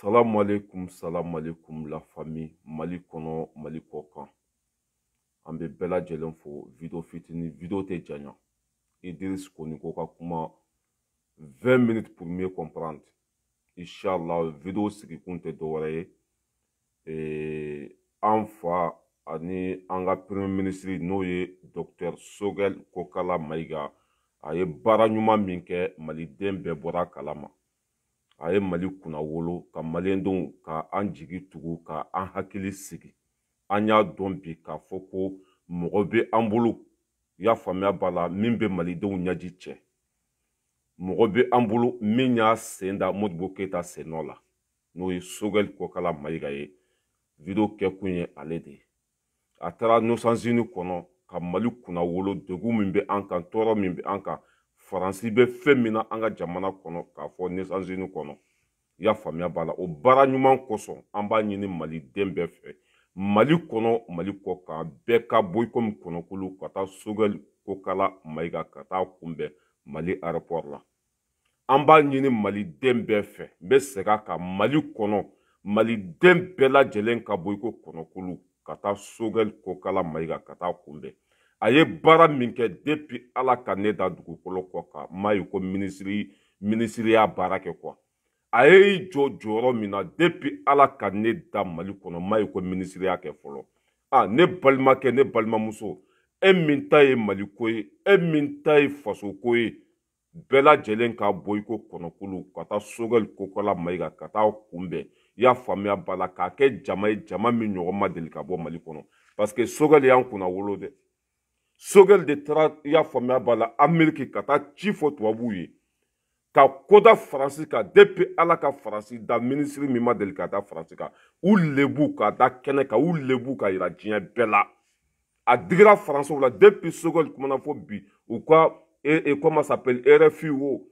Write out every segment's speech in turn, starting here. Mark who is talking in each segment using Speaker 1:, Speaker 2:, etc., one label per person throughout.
Speaker 1: Salam alekum, salam alekum la fami, mali konon, mali kokan. Ambe bela jelen fo, video fiti ni, video te janyan. E diris koni kokan kouman, 20 minit pou miye komprant. Inshallah, video si ki kon te doreye. E anfa, ane, anga Premier Ministry nouye, Dr. Sogel Kokala Mayga. Aye baranyouman minkè, mali denbe bora kalama. a ye mali kunnawolo ka malidenw ka an jigi tugu ka an hakili sigi an y'a dɔn bi k'a fɔ ko mɔgɔ bɛ an bolo y'a faamuya b'a la min bɛ malidenw ɲɛji cɛ mɔgɔ bɛ an bolo min y'a sen da modibo keyita sen nɔ la n'o ye sogɛli kɔkala mayiga ye video kɛkun ye ale de ye a taara nosanzini kɔnɔ ka mali kunnawolo degun min bɛ an kan tɔɔrɔ min bɛ an kan faransi bɛ fɛn min na an ka jamana kɔnɔ k'a fɔ nesanzini kɔnɔ i y'a faamuya b'a la o baara ɲuman kosɔn an b'a ɲini maliden bɛɛ fɛ mali kɔnɔ mali kɔ kan bɛɛ ka bɔ i komi kɔnɔkulu ka taa sogɛli kokala mayiga ka taa kunbɛn mali aéroport la an b'a ɲini maliden bɛɛ fɛ n bɛ segin ka mali kɔnɔ maliden bɛɛ lajɛlen ka bɔ i ko kɔnɔkulu ka taa sogɛli kokala mayiga ka taa kunbɛn a ye baara min kɛ depi ala ka ne da dugukolo kɔ kan m'a ye ko minisiri minisiriya baara kɛ kuwa a ye jɔ jɔyɔrɔ min na depi ala ka ne da mali kɔnɔ m'a ye ko minisiriya kɛ fɔlɔ a ne balimakɛ ne balimamuso e min ta ye maliko ye e min ta ye fasoko ye bɛɛ lajɛlen ka bɔ i ko kɔnɔkulu ka taa sogɛli kokɔla mayiga ka taa kunbɛn i y'a faamuya b'a la k'a kɛ jama ye jama min ɲɔgɔn ma deli ka bɔ mali kɔnɔ parce que sogɛli y'an kunna wolo dɛ sogɛli de taara i y'a faamuya b'a la ameriki ka taa ci fɔ tubabuw ye ka koda faransi kan depi ala ka faransi da minisiri min ma deli ka da faransi kan u lebu ka da kɛnɛ kan u lebu ka yira diɲɛ bɛɛ la a digira faransiw la depi sogɛli kumana fɔ bi u ka e e comment s'appelle rfi o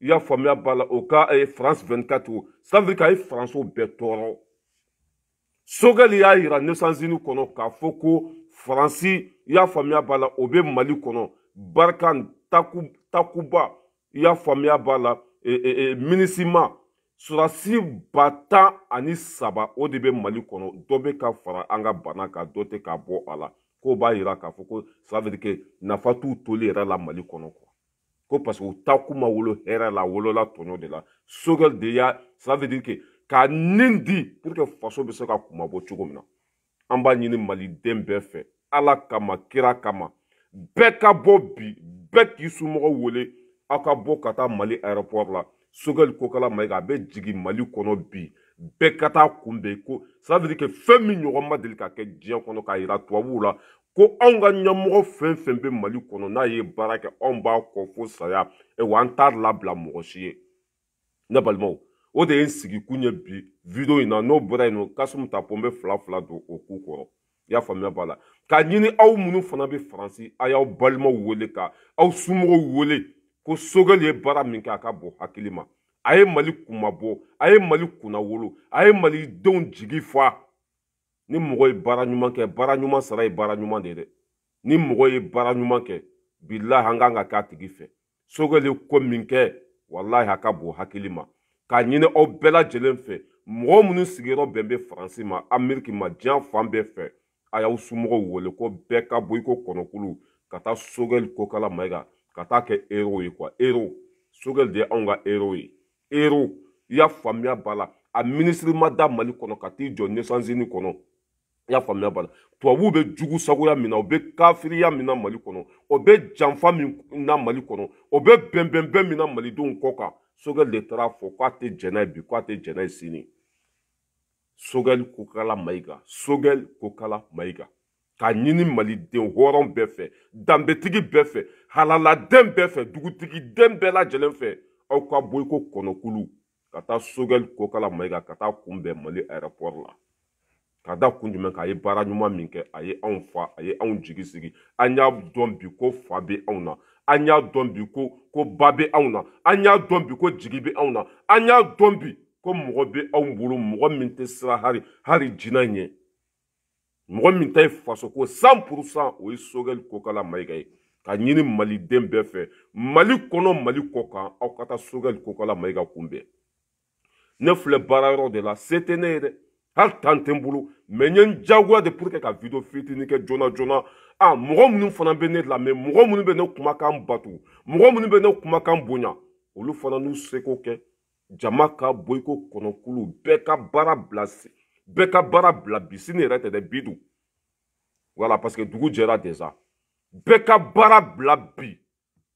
Speaker 1: i y'a faamuya b'a la o ka e france 24 o ça veut dire k'a ye faransiw bɛɛ tɔɔrɔ sogɛli y'a yira naissanzini kɔnɔ k'a fɔ ko faransi i y'a faamuya b'a la o bɛ mali kɔnɔ barika taku takuba i y'a faamuya b'a la e, e, e, minisima sɔrɔsi ba tan ani saba o de bɛ mali kɔnɔ dɔ bɛ ka fara an ka bana kan dɔ tɛ ka bɔ a la k'o b'a yira k'a fɔ ko ça veut dire que nafa t'u toli yɛrɛ la mali kɔnɔ quoi ko parce que u ta k'u ma wolo hɛrɛ la a wolola tɔɲɔ de la sogɛl de y'a ça veut dire que k'a nin di pour que faso bɛ se ka kumabɔ cogo min na. an b'a ɲini maliden bɛɛ fɛ ala kama kira kama bɛɛ ka bɔ bi bɛɛ k'i somɔgɔw wele aw ka bɔ ka taa mali aéroport la sogɛli kokala mayiga a bɛ jigi mali kɔnɔ bi bɛɛ ka taa kunbɛn ko sadiri kɛ fɛn min ɲɔgɔn ma deli ka kɛ diɲɛ kɔnɔ k'a yira tubabuw la ko anw ka ɲɛmɔgɔ fɛn fɛn bɛ mali kɔnɔ n'a ye baara kɛ anw b'a kɔ fo saya wa an t'a labila mɔgɔ si ye ne balimaw o de ye n sigi kun ye bi video in na n'o bɔra yen nɔ kasimu ta pɔnpe fila fila don o ku kɔrɔ i y'a faamuya b'a la k'a ɲini aw minnu fana bɛ faransi a y'aw balimaw wele ka aw somɔgɔw wele ko sogɛli ye baara min kɛ a ka bon hakili ma a ye mali kunmabɔ a ye mali kunnawolo a ye malidenw jigi fa ni mɔgɔ ye baara ɲuman kɛ baara ɲuman sara ye baara ɲuman de ye dɛ ni mɔgɔ ye baara ɲuman kɛ bilahi an kan ka k'a tigi fɛ sogɛli ye ko min kɛ walahi a ka bon hakili ma k'a ɲini aw bɛɛ lajɛlen fɛ mɔgɔ minnu sigiyɔrɔ bɛn bɛ faransi ma ameriki ma diɲɛ fan bɛɛ fɛ a y'aw somɔgɔw wele ko bɛɛ ka bɔ i ko kɔnɔkulu ka taa sogɛli kokala mayiga ka taa kɛ erow ye kuwa erow sogɛli de ye anw ka erow ye erow i y'a faamuya b'a la a minisiri ma da mali kɔnɔ ka t'i jɔ nesanzini kɔnɔ i y'a faamuya b'a la tubabuw bɛ jugu sagoya min na u bɛ kafiriya min na mali kɔnɔ o bɛ janfa min na mali kɔnɔ o bɛ bɛnbɛnbɛn min na malidenw kɔ kan sogɛli de taara fɔ k'a tɛ jɛn n'a ye bi k'a tɛ jɛn n'a ye sini sogɛli kokala mayiga sogɛli kokala mayiga k'a ɲini maliden hɔrɔn bɛɛ fɛ danbetigi bɛɛ fɛ halaladen bɛɛ fɛ dugutigiden bɛɛ lajɛlen fɛ aw ka bɔ i ko kɔnɔkulu ka taa sogɛli kokala mayiga ka taa kunbɛn mali aéroport la ka da kun jumɛn kan a ye baara ɲuman min kɛ a ye anw fa a ye anw jigi sigi an y'a dɔn bi ko fa be anw na an y'a dɔn bi ko ko ba bɛ anw na an y'a dɔn bi ko jigi bɛ anw na an y'a dɔn bi ko mɔgɔ bɛ anw bolo mɔgɔ min tɛ siran hali hali jinɛ ɲɛ mɔgɔ min ta ye fasoko san purusan o ye sogɛli kokala mayiga ye ka ɲini maliden bɛɛ fɛ mali kɔnɔ mali kɔ kan aw ka taa sogɛli kokala mayiga kunbɛn ne filɛ baara yɔrɔ de la se tɛ ne ye dɛ hali tan tɛ n bolo mɛ n ye n diyagoya de pour que ka video fitini kɛ joona joona a ah, mɔgɔ minnu fana bɛ ne lamɛn mɔgɔ minnu bɛ ne kumakan bato mɔgɔ minnu bɛ ne kumakan bonya olu fana n'u seko kɛ jama ka bɔ i ko kɔnɔkulu bɛɛ ka baara bila bɛɛ ka baara bila bi sini yɛrɛ tɛ dɛ bi dun wala parce que dugu jɛra déjà bɛɛ ka baara bila bi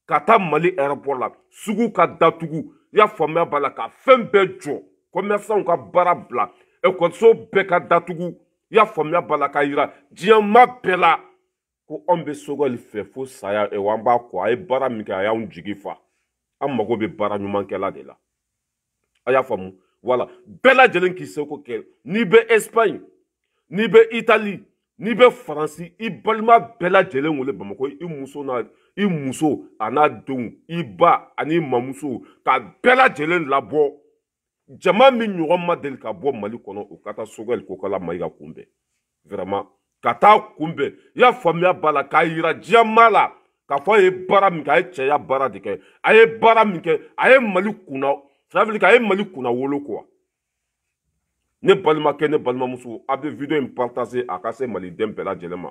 Speaker 1: ka taa mali aéroport la sugu ka datugu i y'a faamuya b'a la ka fɛn bɛɛ jɔ commerçants ka baara bila ekɔliso bɛɛ ka datugu i y'a faamuya b'a la k'a yira diɲɛma bɛɛ la ko anw bɛ sogɛli fɛ fo saya wa an b'a kɔ a ye baara min kɛ a y'anw jigi fa an mago bɛ baara ɲumankɛla de la a y'a faamu wala bɛɛ lajɛlen k'i seko kɛ n'i bɛ espagne n'i bɛ itali n'i bɛ faransi i balima bɛɛ lajɛlen wele bamakɔ i muso n'a i muso a n'a denw i ba ani i mamuso k'a bɛɛ lajɛlen labɔ jama min ɲɔgɔn ma deli ka bɔ mali kɔnɔ o ka taa sogɛli ko kala mayiga kunbɛn vraiment ka taa kunbɛn i y'a faamuya b'a la k'a yira diɲɛ maa la k'a fɔ a ye baara min kɛ a ye cɛya baara de kɛ a ye baara min kɛ a ye mali kunna safili kɛ a ye mali kunna wolo kuwa ne balimakɛ ne balimamuso a bɛ video in partage a ka se maliden bɛɛ lajɛlen ma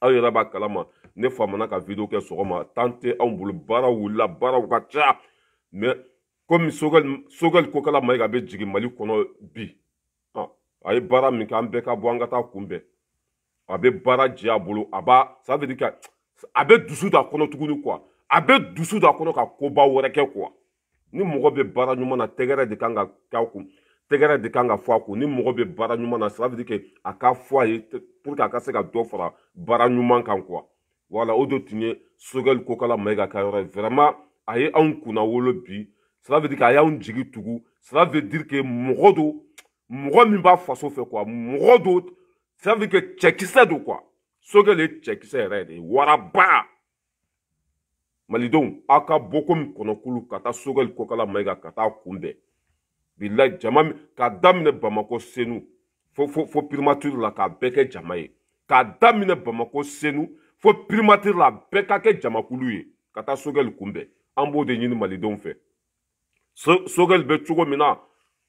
Speaker 1: aw yɛrɛ b'a kalama ne famana ka video kɛ sɔgɔma tan tɛ anw bolo baara wulila baaraw ka ca mais komi sogɛli kokala mayiga bɛ jigin mali kɔnɔ bi a ye baara min kɛ an bɛɛ ka bɔ an ka taa kunbɛn a bɛ baara jɛ a bolo a b'a ça veut dire que a bɛ dusu don a kɔnɔ tuguni quoi a bɛ dusu don a kɔnɔ ka koba wɛrɛ kɛ quoi ni mɔgɔ bɛ baara ɲuman na tɛgɛrɛ de kan ka k'a kun tɛgɛrɛ de kan ka fɔ a kun ni mɔgɔ bɛ baara ɲuman na ça veut dire que a ka fɔ a ye pour que a ka se ka dɔ fara baara ɲuman kan quoi voilà o de tun ye sogɛli kokala mayiga ka yɔrɔ ye vraiment a ye anw kunna wolo bi ça veut dire que a y'anw jigi tugu ça veut dire que mɔgɔ do mɔgɔ min b'a faso fɛ quoi mɔgɔ do ça veut dire que cɛkisɛ do kuwa sokɛ le cɛkisɛ yɛrɛ de waraba malidenw aw ka bɔ komi kɔnɔkulu ka taa sokɛli kokala mayiga ka taa kunbɛn bilayi jama ka daminɛ bamakɔ senu fo fo fo primature la k'a bɛɛ kɛ jama ye k'a daminɛ bamakɔ senu fo primature la bɛɛ ka kɛ jamakulu ye ka taa sokɛli kunbɛn an b'o de ɲini malidenw fɛ sokɛli bɛ cogo min na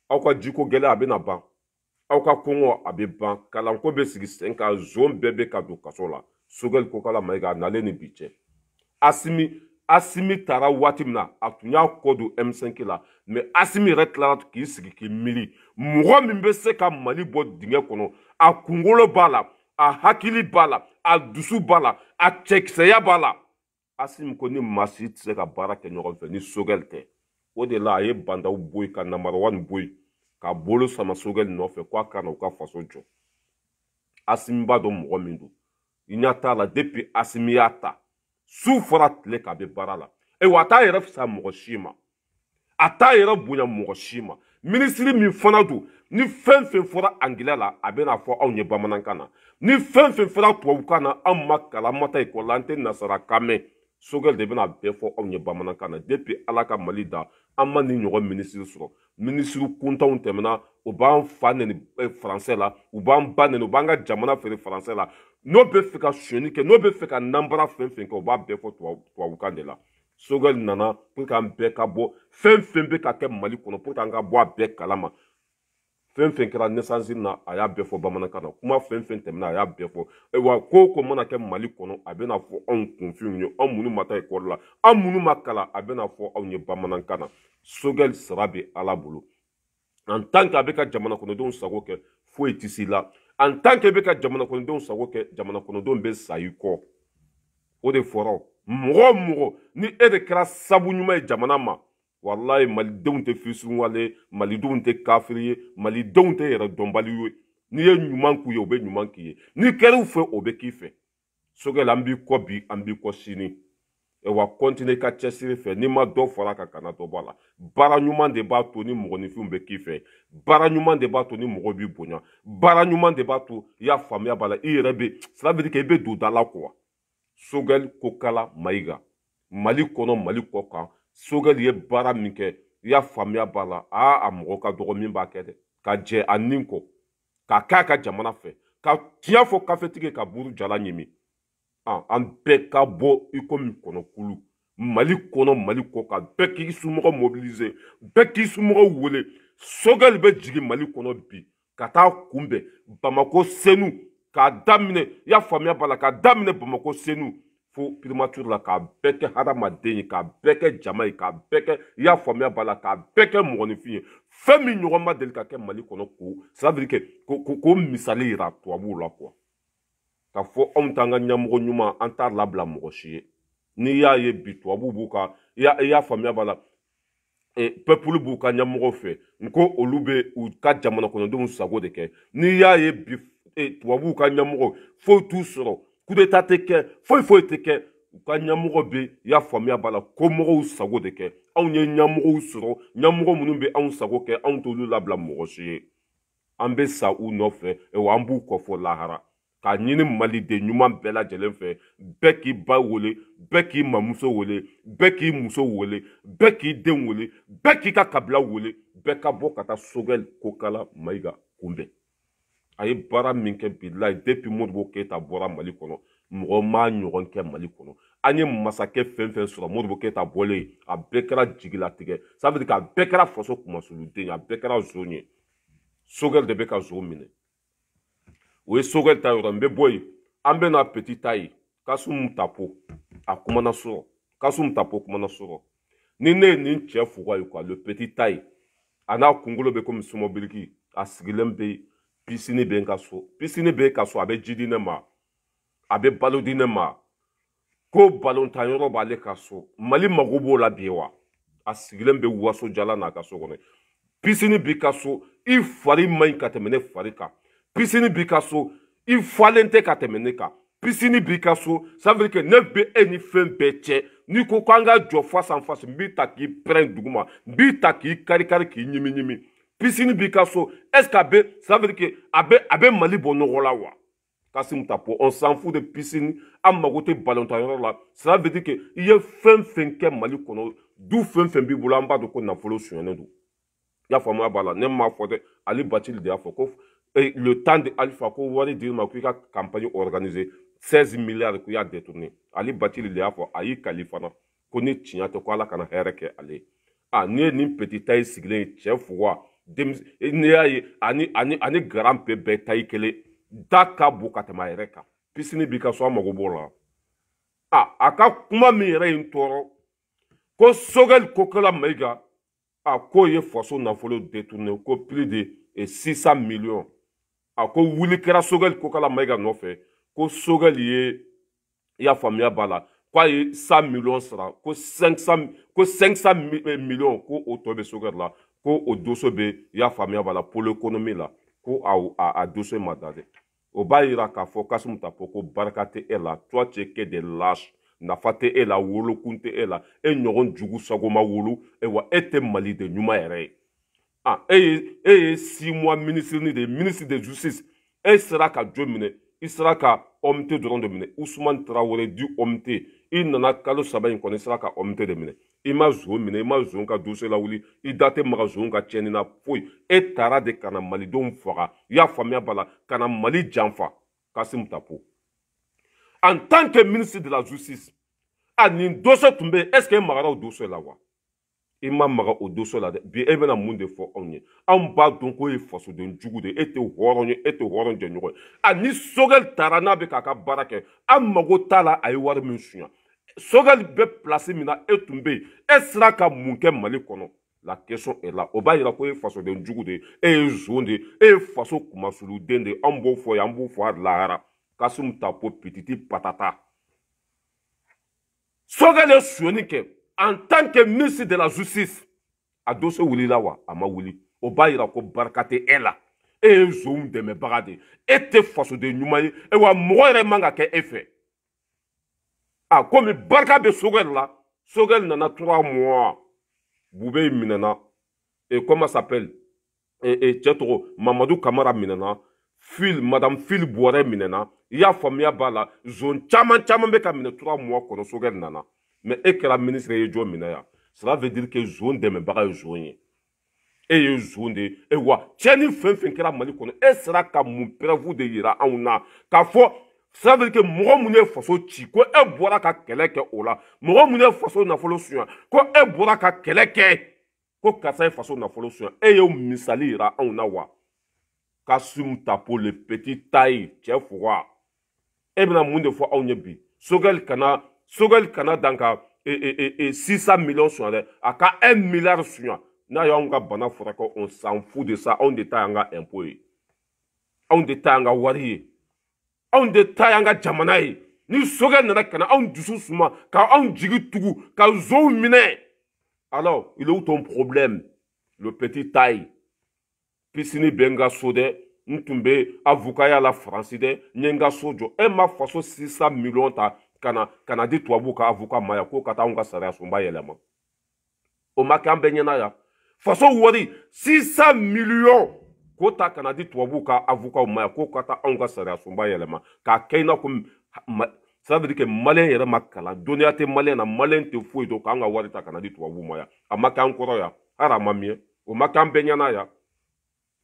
Speaker 1: aw ka jiko gɛlɛya a bɛna ban aw ka kɔngɔ a bɛ ban kalanko bɛ sigi sen kan zon bɛɛ bɛ ka don kaso la sogɛli ko kala mayiga a nalen ni bi cɛ asimi asimi taara waati min na a tun y'a kɔ don m5 la mɛ asimi yɛrɛ tilara k'i sigi k'i miiri mɔgɔ min bɛ se ka mali bɔ dingɛ kɔnɔ a kunkolo b'a la a hakili b'a la a dusu b'a la a cɛkisɛya b'a la asimi ko ni maa si tɛ se ka baara kɛ ɲɔgɔn fɛ ni sogɛli tɛ o de la a ye bandaw bo yen ka namarawa nin bo yen ka bolo sama sogɛli nɔfɛ ko a ka na u ka faso jɔ asimi b'a dɔn mɔgɔ min don i ɲa t'a la depi asimi y'a ta su fɔra tile k'a bɛ baara la ayiwa a t'a yɛrɛ fisa mɔgɔ si ma a t'a yɛrɛ bonya mɔgɔ si ma minisiri min fana don ni fɛn fɛn fɔra angilɛ la a bɛna fɔ anw ye bamanankan na ni fɛn fɛn fɔra tubabukan na anw ma kalan ma ta ekɔli la an tɛ nasarakan mɛn sogɛl de bena bɛɛ fɔ aw ye bamanankan na depi ala ka mali da an ma ni ɲɔgɔn minisiri sɔrɔ minisiri kuntanw tɛmɛna u b'an fa nɛni faransɛ la u b'an ba nɛni u b'an ka jamana feere faransɛ la n'o be fɛ ka sonyani kɛ n'o be fɛ ka nanbara fɛn fɛn kɛ u b'a bɛɛ fɔ tubabukan de la sogɛl nana pour k'an bɛɛ ka bɔ fɛn fɛn be ka kɛ mali kɔnɔ pour k'an ka bɔ a bɛɛ kalama fɛn fɛn kɛra naissance na a y'a bɛɛ fɔ bamanankan na kuma fɛn fɛn tɛmɛna a y'a bɛɛ fɔ wa ko o ko mana kɛ mali kɔnɔ a bɛna fɔ anw kunfinw ye anw minnu ma taa ekɔli la anw minnu ma kalan a bɛna fɔ anw ye bamanankan na sogɛli sara bɛ ala bolo en tant que a bɛ ka jamana kɔnɔdenw sago kɛ foyi tɛ s'i la en tant que i e bɛ ka jamana kɔnɔdenw sago kɛ jamana kɔnɔdenw bɛ sa i kɔ o de fɔra mɔgɔ o mɔgɔ ni e de kɛra sabu ɲuman ye jamana ma walayi malidenw tɛ fisuruwale ye malidenw tɛ kafiri ye malidenw tɛ yɛrɛ dɔnbali ye n'i ye ɲuman k'u ye u bɛ ɲuman k'i ye n'i kɛra u fɛ o bɛ k'i fɛ sokɛ la an b'i kɔ bi an b'i kɔ sini wa kɔntine ka cɛsiri fɛ n'i ma dɔ fara ka kana dɔ bɔ la baara ɲuman de b'a to ni mɔgɔninfinw bɛ k'i fɛ baara ɲuman de b'a to ni mɔgɔ b'i bonya baara ɲuman de b'a to i y'a faamuya b'a la i yɛrɛ bɛ sira bɛ kɛ i bɛ don da la kuwa sogɛli kokala mayiga mali kɔnɔ mali kɔ kan sogɛli ye baara min kɛ i y'a faamuya b'a la a a mɔgɔ ka dɔgɔ min b'a kɛ dɛ ka jɛ a nin kɔ k'a k'a ka jamana fɛ ka tiɲɛ fɔ kafetigi ka buru jala ɲimi an bɛɛ ka bɔ i komi kɔnɔkulu mali kɔnɔ mali kɔ kan bɛɛ k'i sumɔgɔ mobilize bɛɛ k'i sumɔgɔ wele sogɛli bɛ jigin mali kɔnɔ bi ka taa kunbɛn bamako senu k'a daminɛ i y'a faamuya b'a la k'a daminɛ bamako senu fo primature la k'a bɛɛ kɛ hadamaden ye k'a bɛɛ kɛ jama ye k'a bɛɛ kɛ i y'a faamuya b'a la k'a bɛɛ kɛ mɔgɔninfin ye fɛn min ɲɔgɔn ma deli ka kɛ mali kɔnɔ k'o sadiri kɛ k'o misali yira tubabuw la kuwa k'a fɔ anw t'an ka ɲɛmɔgɔ ɲuman an t'a labila mɔgɔ si ye n'i y'a ye bi tubabuw b'u ka i y'a faamuya b'a la eh, peuple b'u ka ɲɛmɔgɔ fɛ nko olu bɛ u ka jamana kɔnɔdenw sago de kɛ n'i y'a ye bi eh, tubabuw ka ɲɛmɔgɔ foyi t'u sɔrɔ kudeta tɛ kɛ foyi foyi tɛ kɛ u ka ɲɛmɔgɔ bɛ y'a faamuya b'a la komɔgɔw sago de kɛ anw ye ɲɛmɔgɔw sɔrɔ ɲɛmɔgɔ minnu bɛ anw sago kɛ anw t'olu labila mɔgɔ si ye an bɛ sa u nɔfɛ wa an b'u kɔfɔ lahara k'a ɲini maliden ɲuman bɛɛ lajɛlen fɛ bɛɛ k'i ba wele bɛɛ k'i mamuso wele bɛɛ k'i muso wele bɛɛ k'i den wele bɛɛ k'i ka kabila wele bɛɛ ka bɔ ka taa sogɛli kokala mayiga kunbɛn a ye baara min kɛ bila depi modibo keyita bɔra mali kɔnɔ mɔgɔ m'a ɲɔgɔn kɛ mali kɔnɔ an ye masakɛ fɛn fɛn sɔrɔ modibo keyita bɔlen a bɛɛ kɛra jigilatigɛ sanfɛ k'a bɛɛ kɛra faso kumasuluden ye a bɛɛ kɛra zon ye sogɛli de bɛ ka zon minɛ o ye sogɛli ta yɔrɔ n bɛ bɔ yen an bɛ na petit ta ye kasum tapo a kumana sɔrɔ kasum tapo kumana sɔrɔ ni ne ye nin cɛ fugɔ ye kuwa le petit ta ye a n'a kunkolo bɛ komi sɔmɔbiliki a sigilen bɛ yen pisini bɛ n ka so pisini bɛ ka so a bɛ ji di ne ma a bɛ balo di ne ma ko balontan yɔrɔ b'ale ka so mali mago b'o la bi wa a sigilen bɛ waso jala n'a ka so kɔnɔ pisini b'i ka so i fari man ɲi ka tɛmɛ ne fari kan pisini b'i ka so i falen tɛ ka tɛmɛ ne kan pisini b'i ka so sanfɛ kɛ ne bɛ e ni fɛn bɛɛ cɛ n'i ko k'an ka jɔ fasa n fasa n b'i ta k'i pɛrɛn dugu ma n b'i ta k'i kari kari k'i ɲimi ɲimi pisini b'i ka so est ce que a bɛ ça veut dire que a bɛ a bɛ mali bɔ nɔgɔ la wa kasimu ta pɔ on s'en fout de pisini an mago tɛ balontanyɔrɔ la ça veut dire que i ye fɛn fɛn kɛ mali kɔnɔ du fɛn fɛn b'i bolo an b'a dɔn ko nafolo sonyɛnen don i y'a faamuya b'a la ne m'a fɔ dɛ ali batili de y'a fɔ ko eh, le temps de alifa ko wari dir'i ma ko i ka campagne organisée seize milliards ko i y'a détourné ali batili de y'a fɔ a y'i kali fana ko ni tiɲɛ tɛ ko ala kana hɛrɛ kɛ ale ye ah n'i ye nin petit ta ye sigilen ye cɛ fo wa. Eh, n'i y'a ye ani ani ani garan bɛɛ bɛɛ tayi kelen da ka bon ka tɛmɛ a yɛrɛ kan pisini b'i ka so a mago b'o la a a ka kuma min yɛrɛ ye n tɔɔrɔ ko sogɛli ko kɛla mayiga a k'o ye faso nafolo détourné ko plus de six cent millions a ko wuli kɛra sogɛli ko kɛla mayiga nɔfɛ ko sogɛli ye i y'a faamuya b'a la k'a ye 100 millions sara ko 500 ko 500 eh, millions ko o tɔ bɛ sogɛri la ko o doso be i y'a faamuya b'a la polo ekonomi la ko a a doso ma da dɛ o b'a yira k'a fɔ kasimu ta fɔ ko barika tɛ e la toi tu es que des lâches nafa tɛ e la wolokun tɛ e la e ɲɔgɔn jugu sagoma wolo ayiwa e tɛ mali de ɲuman yɛrɛ ye ah, e ye e ye six mois ministrini de ye ministre de justice e sera ka jo minɛ i sera ka omte dɔrɔn de minɛ usumani tarawele di omte i nana kalo saba in kɔnɔ i sera ka ɔmite de minɛ i ma zon minɛ i ma zon ka dose lawuli i da tɛ maga zon ka tiɲɛni na foyi e taara de ka na malidenw faga i y'a faamuya b'a la ka na mali janfa kasimu tapo en tant que ministre de la justice a nin dose tun bɛ yen est ce que e magara o dose la wa i ma maga o doso la dɛ bi e bɛna mun de fɔ anw ye anw b'a dɔn k'o e ye fasoden jugu de ye e tɛ hɔrɔn ye e tɛ hɔrɔn jɛɲɔgɔn ye a ni sogɛli taara n'a bɛ k'a ka baara kɛ an mago t'a la a ye wari min suɲa sogɛli bɛ pilasi min na e tun bɛ yen e sera ka mun kɛ mali kɔnɔ la question est là o b'a yira ko e ye fasoden jugu de ye e ye zon de ye e ye faso kumasuluden de ye anw b'o fɔ yan an b'o fɔ a lahara kasum tapo petiti patata sogɛli ye sonyani kɛ en tant que ministre de la justice a dɔ so wulila wa a ma wuli o b'a yira ko barika tɛ e la e ye nson dɛmɛbaga de ye e tɛ fasoden ɲuman ye e wa mɔgɔ yɛrɛ man ka kɛ e fɛ a komi barika bɛ sogɛli la sogɛli nana tura mɔɔ bube minɛna e comment s'appelle e e cɛ tɔgɔ mamadu kamara minɛna fil madame fil buwɔrɛ minɛna i y'a faamuya b'a la zon caman caman bɛ ka minɛ tura mɔɔ kɔnɔ sogɛli nana mɛ e kɛra minisiri ye jɔn minɛ yan sara veut dire que zon dɛmɛbaga ye zon ye e ye zon de ye e wa tiɲɛni fɛn fɛn kɛra mali kɔnɔ e sera ka mun pɛrɛfu de yira anw na k'a fɔ sara veut dire que mɔgɔ minnu ye faso ci ko e bɔra ka kɛlɛ kɛ o la mɔgɔ minnu ye faso nafolo suɲa ko e bɔra ka kɛlɛ kɛ ko karisa ye faso nafolo suɲa e y'o misali yira anw na wa kasum tapo le petit taille cɛ fuga e bɛna mun de fɔ anw ye bi sogɛli kana sogɛli kana dan ka sisa miliyɔn suɲa dɛ a ka un miliyari suɲa n'a y'anw ka bana furakɛ on s'en fout de ça anw de ta y'an ka impôt ye anw de ta y'an ka wari ye anw de ta y'an ka jamana ye ni sogɛ nana ka na anw dusu suma ka anw jigi tugu ka zow minɛ alors il est où ton problème le petit taille pisini bɛ n ka so dɛ n tun bɛ avokaya la faransi dɛ n ye n ka so jɔ e ma faso sisa miliyɔn ta ka na ka na di tubabuw ka avoka ma yan ko ka taa anw ka sariya sunba yɛlɛma o ma kɛ an bɛɛ ɲɛna yan faso wari sisa miliyɔn k'o ta ka na di tubabuw ka avokaw ma yan k'o ka taa anw ka sariya sunba yɛlɛma k'a kɛ i n'a fɔ ça veut dire que maliyɛn yɛrɛ ma kalan dɔnniya tɛ maliyɛn na maliyɛn tɛ foyi dɔn k'an ka wari ta ka na di tubabuw ma yan a ma kɛ an kɔrɔ yan hali a ma miɲɛ o ma kɛ an bɛɛ ɲɛna yan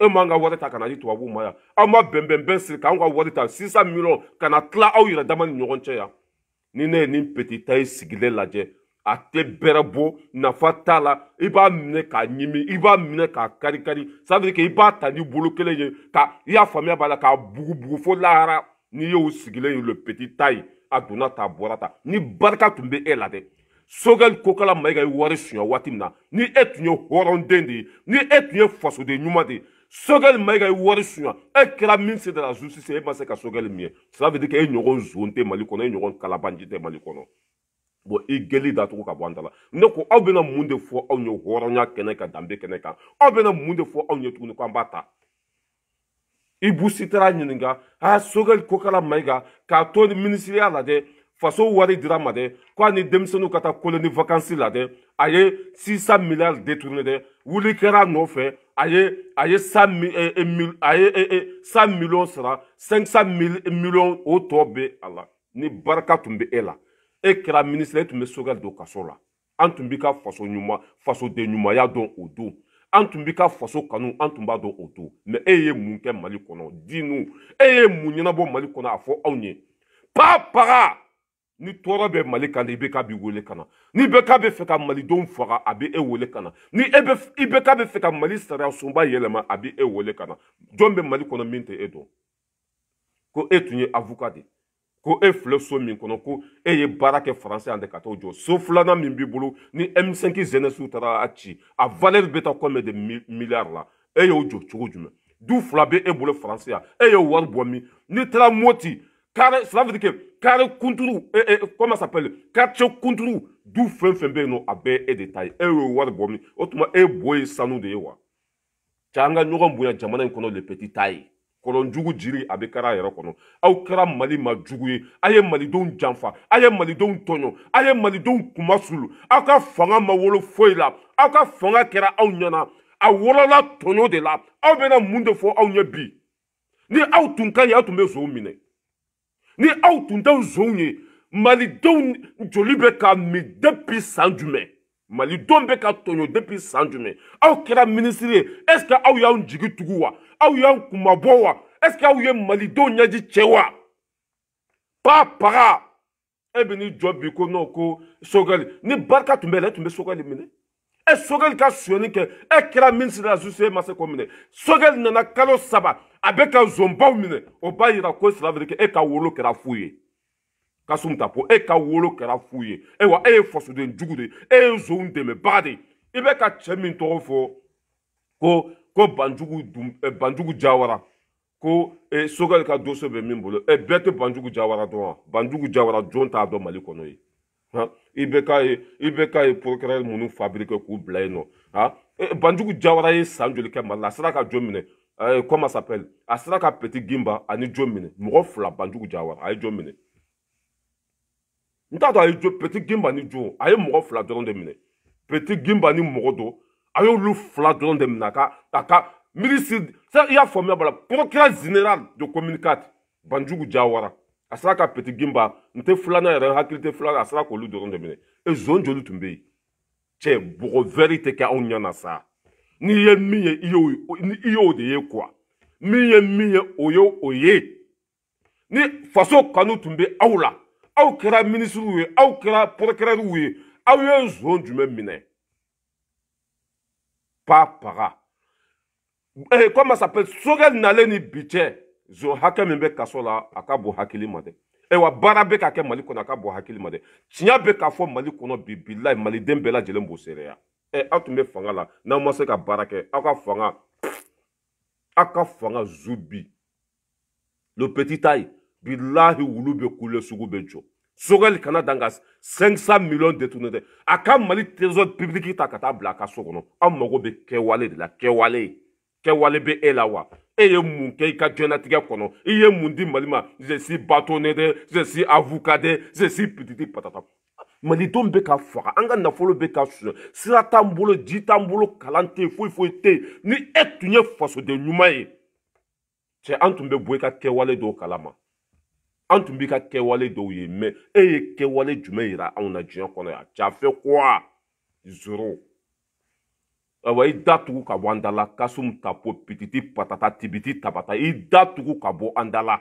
Speaker 1: e m'an ka wari ta ka na di tubabuw ma yan aw ma bɛnbɛnbɛn siri k'anw ka wari ta sisan miliyɔn ka na tila aw yɛrɛ dama ni ɲɔgɔn cɛ yan ni ne ye nin peti ta ye sigilen lajɛ a tɛ bɛrɛ bɔ nafa t'a la i b'a minɛ k'a ɲimi i b'a minɛ k'a kari kari ça dire que i b'a ta ni bolo kelen ye ka i y'a faamuya b'a la k'a bugubugu fo lahara n'i y'o sigilen ye le petit ye a donna ta a bɔra ta ni barika tun bɛ e la dɛ sogɛli kokala mayiga ye wari suɲɛ waati min na ni e tun ye hɔrɔnden de ye ni e tun ye fasoden ɲuman de ye sogɛli ma e ka i wari suɲa e kɛra min se dara justice e ma se ka sogɛli min ye ça veut dire que e ɲɔgɔn zon tɛ mali kɔnɔ e ɲɔgɔn kalabanji tɛ e mali kɔnɔ bon i e geli datugu ka bɔ an ta la ne ko aw bɛna mun de fɔ anw ye hɔrɔnya kɛnɛ kan danbe kɛnɛ kan aw bɛna mun de fɔ anw ye tuguni ko an b'a ta i b'u sitara ɲininka a sogɛli kokala mayiga k'a to minisiriya lajɛ faso wari dira ma dɛ ko a ni denmisɛnninw ka taa koloni vakansi la dɛ a ye 600 miliyari détourné dɛ wuli kɛra a nɔfɛ a ye a ye 100 a ye 100 miliyɔn sara 500 miliyɔn o tɔ bɛ a la ni barika tun bɛ e la e kɛra minisiri e tun bɛ sogɛli don kaso la an tun b'i ka faso ɲuman fasoden ɲumanya dɔn o don an tun b'i ka faso kanu an tun b'a dɔn o don mɛ e ye mun kɛ mali kɔnɔ diinu e eh, ye eh, mun ɲɛnabɔ mali kɔnɔ a fɔ anw ye pa paga ni tɔɔrɔ bɛ mali kan na i bɛ k'a b'i wele ka na ni bɛ k'a bɛ fɛ ka malidenw faga a bɛ e wele ka na ni e bɛ i bɛ k'a bɛ fɛ ka mali sariya sunba yɛlɛma a bɛ e wele ka na jɔn bɛ mali kɔnɔ min tɛ e dɔn ko e tun ye avocat de ko e filɛ so min kɔnɔ ko e ye baara kɛ faransi yan de ka t'o jɔ so filanan min b'i bolo ni M5 jeunesse taara a ci a valeur bɛ taa combien de milliards la e y'o jɔ cogo jumɛn du fila bɛ e bolo faransi yan e y'o wari bɔ min n'i taara Moti carré cela veut dire que carré kunturu eh, eh, comment ça s'appelle quartier kunturu du fɛn fɛn bɛ yen nɔ a bɛɛ e de ta ye e ye wari bɔ min o tuma e eh, bɔ ye sanu de ye wa cɛ an ka ɲɔgɔn bonya jamana in kɔnɔ le petit ta ye kɔlɔnjugu jiri a bɛ kɛra a yɛrɛ kɔnɔ aw kɛra mali ma jugu ye a ye malidenw janfa a ye malidenw tɔɲɔ a ye malidenw kumasulu aw ka fanga ma wolo foyi la aw ka fanga kɛra aw ɲɛna a wolola tɔɲɔ de la aw bɛna mun de fɔ aw ɲɛ bi ni aw tun ka ɲi aw tun bɛ zow minɛ ni aw tun tɛ nsow ye malidenw joli bɛ ka min depi san jumɛn malidenw bɛ ka tɔɲɔ depi san jumɛn aw kɛra minisiri ye est ce que aw y'anw jigi tugu wa aw y'an kunmabɔ wa est ce que aw ye malidenw ɲɛji cɛ wa pa paga e bɛ n'i jɔ bi ko nɔn ko sogɛli ni barika tun bɛ la e tun bɛ sogɛli minɛ e eh, sogɛli ka suyɛnni kɛ e eh, kɛra minisiri la zuse e eh, ma se k'o minɛ sogɛli nana kalo saba a bɛ ka zonbaw minɛ o b'a yira ko e silamɛrike e ka wolo kɛra fu ye kasumta po e ka wolo kɛra fu ye ayiwa e ye fasoden jugu de e ye zonw dɛmɛbaga de i bɛ ka cɛ min tɔgɔ fɔ ko ko banjugu dun eh, banjugu jawara ko eh, sogɛli ka doso bɛ min bolo eh, bɛɛ tɛ banjugu jawara dɔn wa banjugu jawara jɔn t'a dɔn mali kɔnɔ ye ha i bɛ k'a ye i bɛ k'a ye procureur minnu fabriqué k'u bila yen nɔ ha banjugu jawara ye san eh, joli kɛ mali la a sera ka jɔn minɛ ɛɛ comment s'appelle a sera ka petit gimba ani jɔn minɛ mɔgɔ fila banjugu jawara a ye jɔn minɛ n t'a dɔn a ye jɔn petit gimba ni jɔn a ye mɔgɔ fila dɔrɔn de minɛ petit gimba ni mɔgɔ dɔ a y'olu fila dɔrɔn de minɛ a ka a ka minisiri i y'a faamuya b'a la procureur général de communicate banjugu jawara E a sera ka peti gimba n tɛ filanan yɛrɛ hakili tɛ filanan a sera k'olu dɔrɔn de minɛ e zon joli tun bɛ yen cɛ bɔgɔ vɛri tɛ kɛ anw ɲɛna sa n'i ye min ye i y'o ni i y'o de ye kuwa min ye min ye o ye o ye ni faso kanu tun bɛ aw la aw kɛra minisiriw ye aw kɛra pɔrɔkɛrɛriw eh, ye aw ye zon jumɛn minɛ pa paga ee comment ça s'appelle sogɛ nalen ni bi cɛ zo hakɛ min bɛ kaso la a ka bon hakili ma dɛ ayiwa baara bɛ ka kɛ mali kɔnɔ a ka bon hakili ma dɛ tiɲɛ bɛ k'a fɔ mali kɔnɔ bi bilayi maliden bɛɛ lajɛlen b'o seereya ɛ aw tun bɛ fanga la n'aw ma se ka baara kɛ aw ka fanga aw ka fanga zu bi lopetita ye bilahi wulu bɛ kule sugu bɛ jɔ sogɛli kana dan ka 500 miliyɔn détourné dɛ a ka mali trésor public ta ka taa bila a ka so kɔnɔ aw mago bɛ kɛwale de la kɛwale kɛwale bɛ e la wa e ye mun kɛ i ka diɲɛnatigɛ kɔnɔ i ye mun di mali ma je suis bâtonnier dɛ je suis avocat dɛ je suis petiti patata malidenw bɛ ka faga an ka nafolo bɛ ka suɲɛ sira t'an bolo ji t'an bolo kalan tɛ yen foyi foyi tɛ yen ni e tun ye fasoden ɲuman ye cɛ an tun bɛ bɔ i ka kɛwale dɔw kalama an tun b'i ka kɛwale dɔw ye mɛ e ye kɛwale jumɛn yira anw na diɲɛ kɔnɔ yan jafɛ kuwa zoro Eh ayiwa i datugu ka bɔ an da la kasum tapo pititi patata tibiti tabata i datugu ka bɔ an da la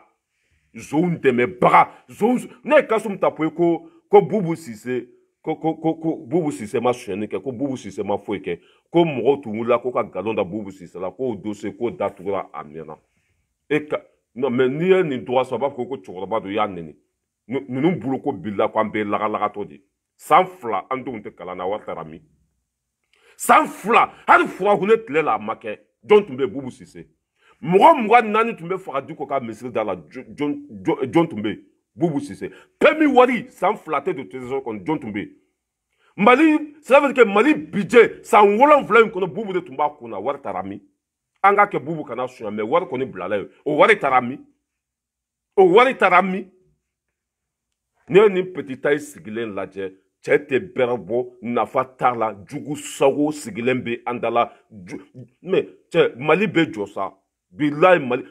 Speaker 1: zonw dɛmɛbaga zonw ne ye kasum tapo ye ko ko bubu sise ko ko ko ko bubu sise ma sonyani kɛ ko bubu sise ma foyi kɛ ko mɔgɔw tun wulila ko ka galon da bubu sise la k'o dose k'o datugura a mɛnna e ka non mɛ n'i ye nin dɔgɔ sɔrɔ a b'a fɔ ko cɛkɔrɔba don i y'a nɛni ninnu boloko bilila ko an bɛɛ lagalagatɔ de san fila an denw tɛ kalan na wari taara min. san fila hali furahune tile la a ma kɛ jɔn tun bɛ yen bubu sise mɔgɔ mugan naani tun bɛ faga du kɔ ka misiri da la jɔn tun bɛ yen bubu sise pɛmi wari san fila tɛ don trésor kɔnɔ jɔn tun bɛ yen mali cela veut dire que mali budget san wolonfila in kɔnɔ bubu de tun b'a kun na wari taara min an k'a kɛ bubu kana suɲa mɛ wari kɔni bilala yen o wari taara min o wari taara min ne ye nin petit taille sigilen lajɛ cɛɛ tɛ bɛrɛ bɔ nafa t'a la jugu sago sigilen bɛ an da la mɛ cɛ mali bɛ jɔ sa bilayi mali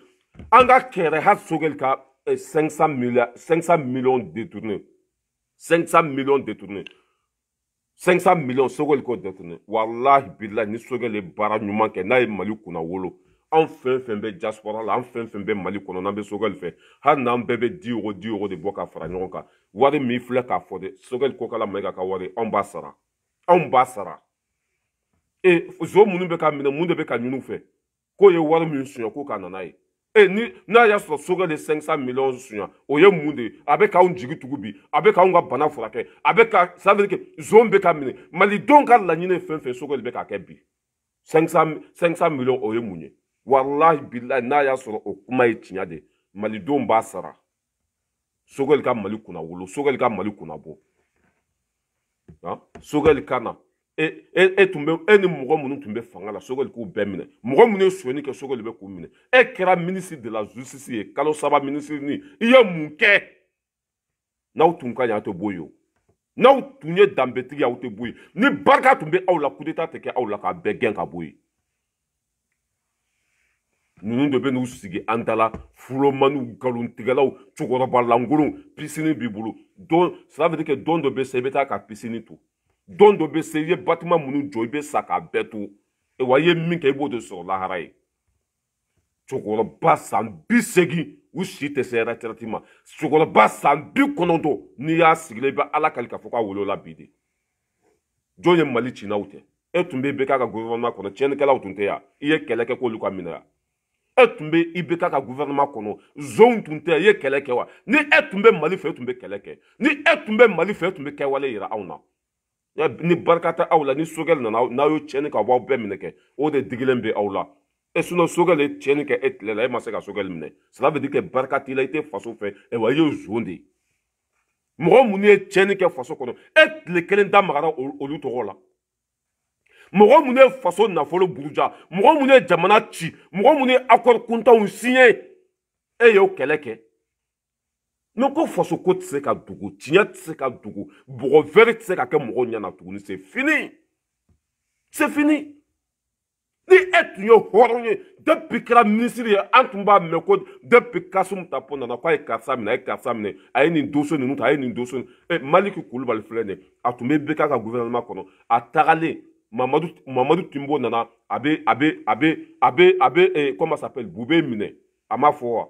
Speaker 1: an ka kɛrɛ ha sogɛli ka 500 millions 500 millions détournés 500 millions détournés 500 millions sogɛli ko détourné walahi bilayi ni sogɛli ye baara ɲuman kɛ n'a ye mali kunna wolo an fɛn fɛn bɛ diaspora la an fɛn fɛn bɛ mali kɔnɔ n'an bɛ sogɛli fɛ hali n'an bɛɛ bɛ di yogo di yogo de bɔ ka fara ɲɔgɔn kan wari min filɛ k'a fɔ dɛ sogɛli ko kala mayiga ka wari anw b'a sara anw b'a sara e zo minnu bɛ ka minɛ mun de bɛ ka ɲini u fɛ k'o ye wari min suɲɛ k'o ka na n'a ye e ni n'a y'a sɔrɔ sogɛli ye cinq cent millions suɲɛ o ye mun de ye a bɛ k'anw jigi tugu bi a bɛ k'anw ka bana furakɛ a bɛ ka ça veut dire que zo bɛ ka minɛ malidenw ka laɲini ye fɛn fɛn sogɛli bɛ k'a kɛ bi cinq cent cinq cent millions o ye mun ye walahi bilahi n'a y'a sɔrɔ o kuma ye tiɲɛ de malidenw b'a sara sogɛli ka mali kunna wolo sogɛli ka mali kunna bɔ sogɛli ka na e e e tun bɛ e ni mɔgɔ minnu tun bɛ fanga la sogɛli k'u bɛɛ minɛ mɔgɔ minnu ye sonyani kɛ sogɛli bɛ k'u minɛ e kɛra e minisiri de la justice ye kalo saba minisiri ni i ye mun kɛ n'aw tun ka ɲi aw tɛ bɔ yen o n'aw tun ye danbetigi ye aw tɛ bɔ yen ni barika tun bɛ aw la kudeta tɛ kɛ aw la k'a bɛɛ gɛn ka bɔ yen. ninnu de bɛ n'u sigi an da la fulomaniw nkalontigɛlaw cɛkɔrɔba lankolonw pisini b'i bolo don cela veut dire que don dɔ bɛ se i bɛ taa ka pisini to don dɔ bɛ se i ye batima minnu jɔ i bɛ sa k'a bɛɛ to wa i ye min kɛ i b'o de sɔrɔ lahara ye cɛkɔrɔba san bi seegin u si tɛ se retraite ma cɛkɔrɔba san bi kɔnɔntɔn n'i y'a sigilen i bɛ ala kali k'a fɔ k'a wolola bi de jɔn ye mali cinaw tɛ e tun bɛ bɛɛ k'a ka gouvernement kɔnɔ tiɲɛnikɛlaw tun tɛ yan i ye kɛlɛ kɛ k'olu ka minɛ yan e tun bɛ ibk ka guvɛrɛnɛma kɔnɔ zonw tun tɛ ye kɛlɛ kɛ wa ni e tun bɛ mali fɛ e tun bɛ kɛlɛ kɛ ni e tun bɛ mali fɛ e tun bɛ kɛwale yira anw na ni barika tɛ aw la ni sogɛli nana n'aw y'o tiɲɛni k'a bɔ aw bɛɛ minɛ kɛ o de digilen bɛ aw la e sinɔ sogɛli ye tiɲɛni kɛ e tilɛ la e ma se ka sogɛli minɛ sara bɛ di kɛ barika t'i la i tɛ faso fɛ ɛwa i ye zon de ye mɔgɔ minnu ye tiɲɛni kɛ faso kɔnɔ e tile kelen da magara olu tɔgɔ la mɔgɔ minnu ye faso nafolo buruja mɔgɔ minnu ye jamana ci mɔgɔ minnu ye akɔri kuntanw siɲɛ e y'o kɛlɛ kɛ ne ko faso ko tɛ se ka dogo tiɲɛ tɛ se ka dogo bɔgɔ vɛri tɛ se ka kɛ mɔgɔw ɲɛna tuguni c'est fini c'est fini ni e tun ye hɔrɔn ye depuis kɛra minisiri ye an tun b'a mɛn ko depuis kasimu tapo nana k'a ye karisa minɛ a ye karisa minɛ a ye nin doso ninnu ta a ye nin doso ɛ eh, maliki kulubali filɛ nin ye a tun bɛ beka ka gouvernement kɔnɔ a tagalen mamadu mamadu timbo nana a bɛ a bɛ a bɛ a bɛ a bɛ ee eh, comment ça s'appelle bube minɛ a ma fɔ wa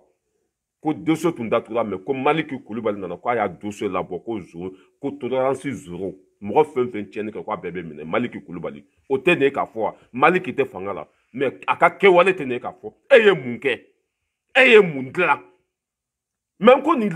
Speaker 1: ko dossier tun datugura mais ko maliki kulubali nana k'a y'a dossier labɔ ko zoro ko tolérance zoro mɔgɔ fɛn fɛn tiɲɛni kɛ k'a bɛɛ bɛ minɛ maliki kulubali o tɛ nin ye k'a fɔ wa maliki tɛ fanga la mais a ka kɛwale tɛ nin ye k'a fɔ e ye mun kɛ e ye mun dilan même ko nin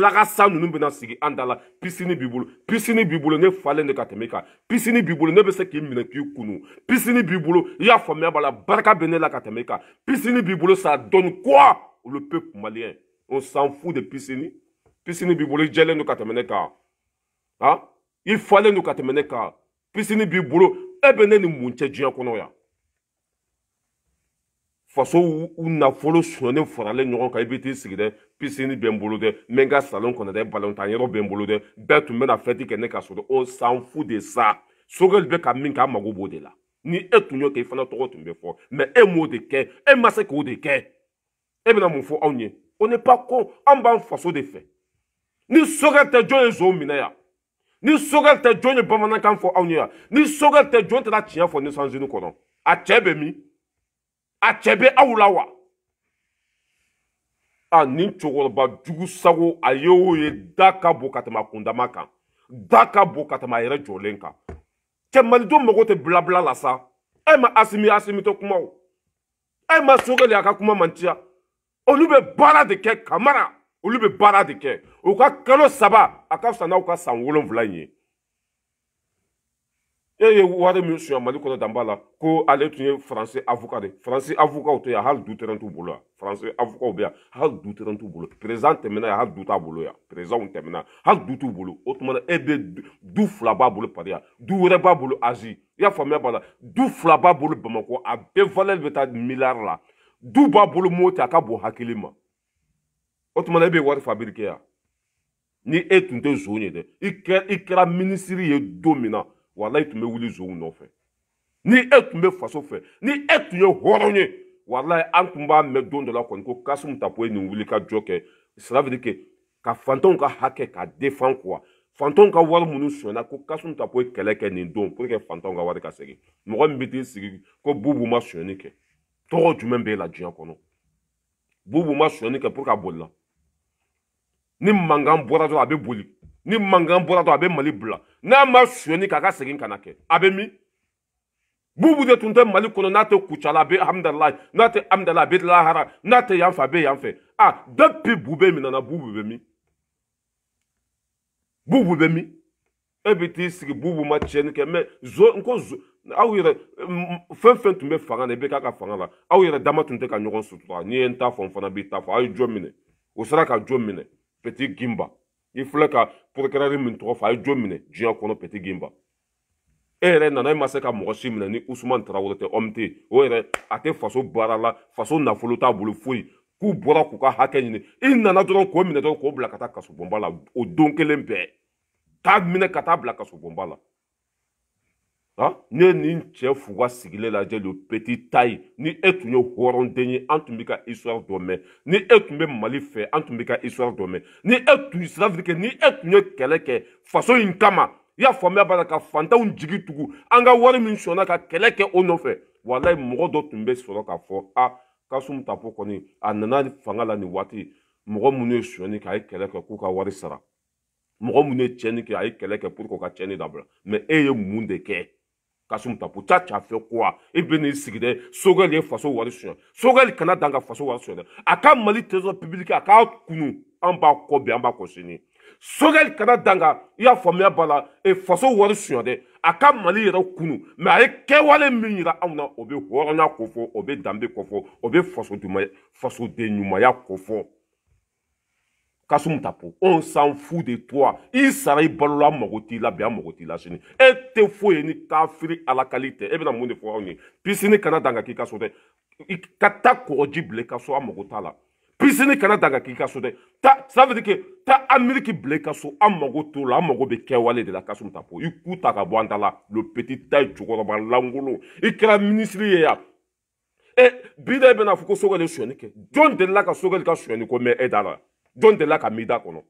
Speaker 1: lagasa ninnu bɛna sigi an da la pisini b'i bolo pisini b'i bolo ne falen de ka tɛmɛ kan pisini b'i bolo ne bɛ se k'i minɛ k'i kunu pisini b'i bolo i y'a faamuya b'a la barika bɛ ne la ka tɛmɛ kan pisini b'i bolo ça donne quoi le peuple malien on s'en fout de pisini pisini b'i bolo i jɛlen don ka tɛmɛ ne kan han i falen don ka tɛmɛ ne kan pisini b'i bolo e bɛ ne ni mun cɛ diɲɛ kɔnɔ yan faso u nafolo sɔnnen faralen ɲɔgɔn kan i bɛ t'i sigi dɛ pisini bɛ n bolo dɛ n bɛ n ka salon kɔnɔ dɛ balontan yɔrɔ bɛ n bolo dɛ bɛɛ tun bɛna fɛti kɛ ne ka sɔrɔ o san fu de sa sogɛli bɛ ka min k'a mago b'o de la ni e tun y'o kɛ i fana tɔgɔ tun bɛ fɔ mɛ e m'o de kɛ e ma se k'o de kɛ e eh bɛna mun fɔ anw ye o n'est pas con anw b'an faso de fɛ ni sogɛli tɛ jɔn ye zo minɛ yan ni sogɛli tɛ jɔn ye bamanankan fɔ anw ye yan ni sogɛli tɛ jɔn tɛna tiɲɛ fɔ ni sanzini kɔnɔ a cɛ bɛ min a cɛ bɛ aw la wa a nin cɛkɔrɔba jugu sago a ye o ye da ka bon ka tɛmɛ a kundama kan da ka bon ka tɛmɛ a yɛrɛ jɔlen kan cɛ malidenw mago tɛ bilabila la sa e ma asimi asimi tɛ kuma o e ma sogɛli a ka kuma man ciya olu bɛ baara de kɛ kamara olu bɛ baara de kɛ u ka kalo saba a ka fisa n'aw ka san wolonfila in ye Yè yè, wade monsyon yaman di kono damba la, ko alè tounye fransè avokade, fransè avokade yahan doutenantou bolo, fransè avokade yahan doutenantou bolo, prezant temina yahan douta bolo yahan, prezant temina, hans doutou bolo, otmane ebe, dou flaba bolo pade yahan, dou reba bolo aji, yafame yabana, dou flaba bolo beman kwa, e valèl betad milar la, dou babolo mwote akabou hakili man, otmane ebe wade fabirke yahan, ni etoun te zounye de, i kè la minisiri yè dominant, walayi tun bɛ wuli zow nɔfɛ ni e tun bɛ faso fɛ ni e tun ye hɔrɔn ye walayi an tun b'a mɛn don dɔ la kɔni ko kasimu tapo ye nin wuli ka jɔ kɛ silaviri kɛ ka fantanw ka hakɛ ka defan kuwa fantanw ka wari minnu sɔnna ko kasimu tapo ye kɛlɛ kɛ nin don pour que fantanw ka wari ka segin mɔgɔ min bɛ t'i sigi ko bubu ma sonyani kɛ tɔgɔ jumɛn b'e la diɲɛ kɔnɔ bubu ma sonyani kɛ pour que a bolila ni mankan bɔra dɔrɔn a bɛ boli ni mankan bɔra dɔn a bɛ mali bila n'a ma suyɛnni k'a ka segin ka na kɛ a bɛ min bubu de tun tɛ mali kɔnɔ n'a tɛ kucala a bɛ hamdalayi n'a tɛ hamdala a bɛ lahara n'a tɛ yan fɛ a bɛ yan fɛ a depuis bube minɛna bubu bɛ min bubu bɛ min e bɛ t'i sigi bubu ma tiɲɛni kɛ mɛ zo n ko zo aw yɛrɛ mm, fɛn fɛn tun bɛ fanga la i bɛ k'a ka fanga la aw yɛrɛ dama tun tɛ ka ɲɔgɔn sutura n'i ye n ta fɔ n fana b'i ta fɔ aw ye jɔn minɛ o sera ka jɔn minɛ petit gimba i filɛ ka porokarari min tɔgɔ fɔ a ye jo minɛ diɲɛ kɔnɔ pɛti genba e yɛrɛ nana e ma se ka mɔgɔ si minɛ ni usumani tarawele tɛ homme tɛ o yɛrɛ a tɛ faso baara la faso nafolo t'a bolo foyi k'u bɔra k'u ka hakɛ ɲini i nana dɔrɔn k'o minɛ dɔrɔn k'o bila ka taa kasobonba la o don kelen bɛɛ taa minɛ ka taa bila kasobonba la ne ye nin cɛ fuga sigilen lajɛ le petit taille ni e tun ye hɔrɔnden ye an tun b'i ka histoire dɔ mɛn ni e tun bɛ mali fɛ an tun b'i ka histoire dɔ mɛn ni e tun sirafirike ni e tun ye kɛlɛ kɛ faso in kama i y'a faamuya b'a la ka fantanw jigi tugu an ka wari min sɔnna ka kɛlɛ kɛ o nɔfɛ walayi mɔgɔ dɔ tun bɛ sɔrɔ k'a fɔ a kasum tapo kɔni a nana fanga la nin waati mɔgɔ minnu ye sonyani kɛ a ye kɛlɛ kɛ k'u ka wari sara mɔgɔ minnu ye tiɲɛni kɛ a ye kɛlɛ kɛ pour que u ka tiɲɛni dabila mɛ e ye mun de kɛ kasum ta puta ca fɛ kuwa i e bɛ n'i sigi dɛ sogɛli ye faso wari sonyɛ sogɛli kana dan ka faso wari sonyɛ dɛ a ka mali trésor public a k'a kunu an b'a kɔ bi an b'a kɔ sini sogɛli kana dan ka i y'a faamuya b'a la e faso wari sonyɛ dɛ a ka mali yɛrɛ kunu mɛ a ye kɛwale min yira anw na o bɛ hɔrɔnya kofɔ o bɛ danbe kofɔ o bɛ faso fasoden ɲumanya kofɔ kasum tapo on s'en fout de toi i sara i balola an mago t'i la bi an mago t'i la sini e tɛ foyi ye ni kafiri alakali tɛ e bɛna mun de fɔ anw ye pisini kana dan ka k'i ka so dɛ ka taa kɔgɔji bila i ka so an mago t'a la pisini kana dan ka k'i ka so dɛ ta ça veut dire que ta ameriki bila i ka so an mago t'o la an mago bɛ kɛwale de la kasum tapo i ku ta ka bɔ an ta la le petit taille cɛkɔrɔba lankolon i kɛra minisiri ye yan e bi da e bɛna fɔ ko sogɛli sonyani kɛ jɔn delila ka sogɛli ka sonyani ko mɛn e da la. jɔn delila e e e ka m'i da kɔnɔ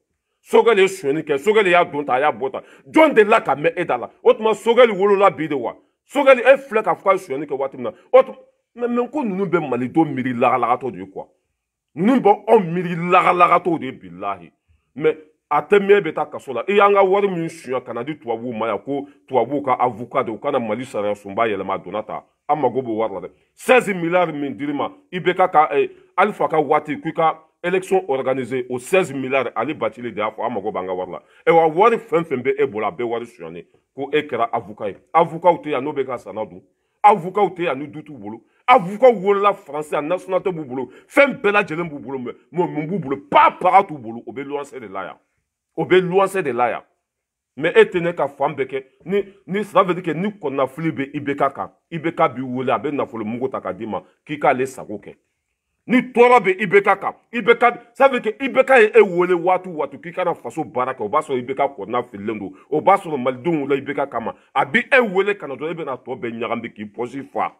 Speaker 1: sogɛli ye sonyani kɛ sogɛli y'a don tan a y'a bɔ tan jɔn delila ka mɛn e da la o tuma sogɛli wolola bi de wa sogɛli e filɛ k'a fɔ k'a ye sonyani kɛ waati min na o tuma mɛ mɛ ko ninnu bɛ malidenw miiri lagalagatɔ de ye kuwa ninnu bɛ anw miiri lagalagatɔ de ye bilahi mɛ a tɛ mɛn bɛ taa kaso la i y'an ka wari min sunya ka na di tubabuw ma yan ko tubabuw ka avocat de u kana mali sariya sunba yɛlɛma a donna tan an mago b'o wari la dɛ seize milliard min dir'i ma i bɛ ka eh, ka ɛɛ alifa ka waati k'i ka élection organisée o 16 milliards ale batili de y'a fɔ a mago b'an ka wari la ayiwa wari fɛn fɛn bɛ e bolo a bɛɛ wari sonyani ko e kɛra avocat ye avocat tɛ yan n'o bɛ ka sanna dun avocat tɛ yan ni du t'u bolo avocat wolola faransi a nationalité b'u bolo fɛn bɛɛ lajɛlen b'u bolo mɛ mun b'u bolo paa paga t'u bolo o bɛ luwanse de la yan o bɛ luwanse de la yan mɛ e tɛ ne ka fan bɛɛ kɛ ni ni ça veut dire que ni kɔnɔnafili bɛ ibk kan ibk b'i wele a bɛ nafolo mugu ta k'a d'i ma k'i k'ale sago kɛ ni tɔɔrɔ bɛ ibk kan ibk sabu kɛ ibk ye e wele waati waati k'i kana faso baara kɛ o b'a sɔrɔ ibk kɔnɔna fililen don o b'a sɔrɔ malidenw la ibk kama a bi e wele kana dɔrɔn e bɛna tɔ bɛɛ ɲagami k'i pɔsi fa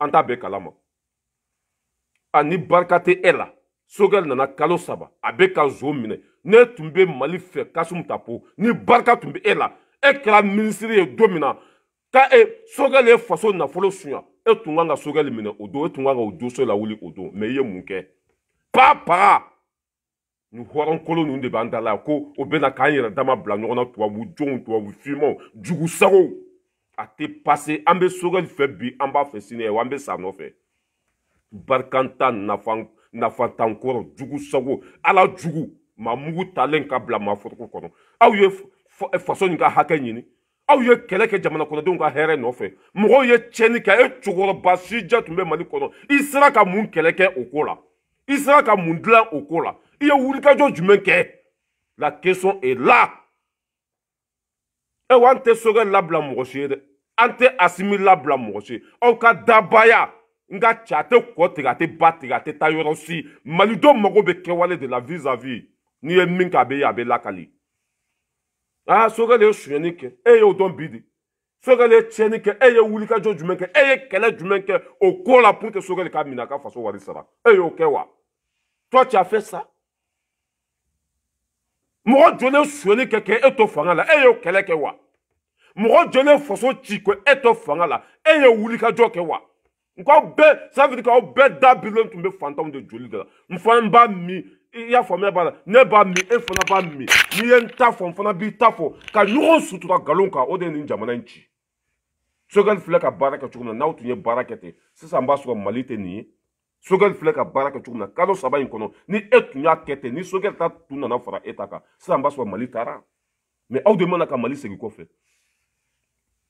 Speaker 1: an t'a bɛɛ kalama a ni barika tɛ e la sogɛli nana kalo saba a bɛ ka zo minɛ ne tun bɛ mali fɛ kasum tapo ni barika tun bɛ e la e kɛra minisiri ye don min na ka e eh, sokɛ le faso nafolo suɲa e tun kan ka sokɛ le minɛ o don e tun kan ka o doso lawuli o don mɛ i ye mun kɛ papaga nin hɔrɔnkolo ninnu de b'an da la ko o bɛna k'an yɛrɛ dama bila ɲɔgɔn na tubabu jonw tubabu fimanw jugusagow a tɛ pase an bɛ sokɛli fɛ bi an b'a fɛ sini wa an bɛ sa nɔfɛ barikanta nafa nafatan kɔrɔ jugusago ala jugu maa mugu talen ka bila maa foroko kɔnɔ aw ye faso nin ka hakɛ ɲini aw ye kɛlɛ kɛ jamana kɔnɔdenw ka hɛrɛ nɔfɛ mɔgɔw ye tiɲɛni kɛ e cɛkɔrɔba sija tun bɛ mali kɔnɔ i sera ka mun kɛlɛ kɛ o ko la i sera ka mun dilan o ko la i ye wulikajɔ jumɛn kɛ la question est là aw an tɛ sokɛ labila mɔgɔ si ye dɛ an tɛ asimi labila mɔgɔ si ye aw ka dabaya n ka cɛ a tɛ kɔ tigɛ a tɛ ba tigɛ a tɛ taa yɔrɔ si malidenw mago bɛ kɛwale de la vis à vis n'i ye min kɛ a bɛ ye a bɛ lakali aa sogɛli ye sonyɛni kɛ e y'o dɔn bi de sogɛli ye tiɲɛni kɛ e ye wulikajɔ jumɛn kɛ e ye kɛlɛ jumɛn kɛ o koo la pour que sogɛli ka minɛ a ka faso wari sara e y'o kɛ wa toi tu as fait ça mɔgɔ jɔlen sonyɛni kɛ kɛ e to fanga la e y'o kɛlɛ kɛ wa mɔgɔ jɔlen faso ci ko e to fanga la e ye wulikajɔ kɛ wa nkaw bɛɛ ça veut dire k'aw bɛɛ da birilen tun bɛ fantanw de joli de la nfa n b'a min i y'a faamuya b'a la ne b'a min e fana b'a min n'i ye n ta fɔ n fana b'i ta fɔ ka ɲɔgɔn sutura nkalon kan o de ye nin jamana in ci sogɛli filɛ ka baara kɛ cogo min na n'aw tun ye baara kɛ ten sisan n b'a sɔrɔ mali tɛ nin ye sogɛli filɛ ka baara kɛ cogo min na kalo saba in kɔnɔ ni e tun y'a kɛ ten ni sogɛli ta tun nana fara e ta kan sisan n b'a sɔrɔ mali taara mɛ aw de mana ka mali segin kɔfɛ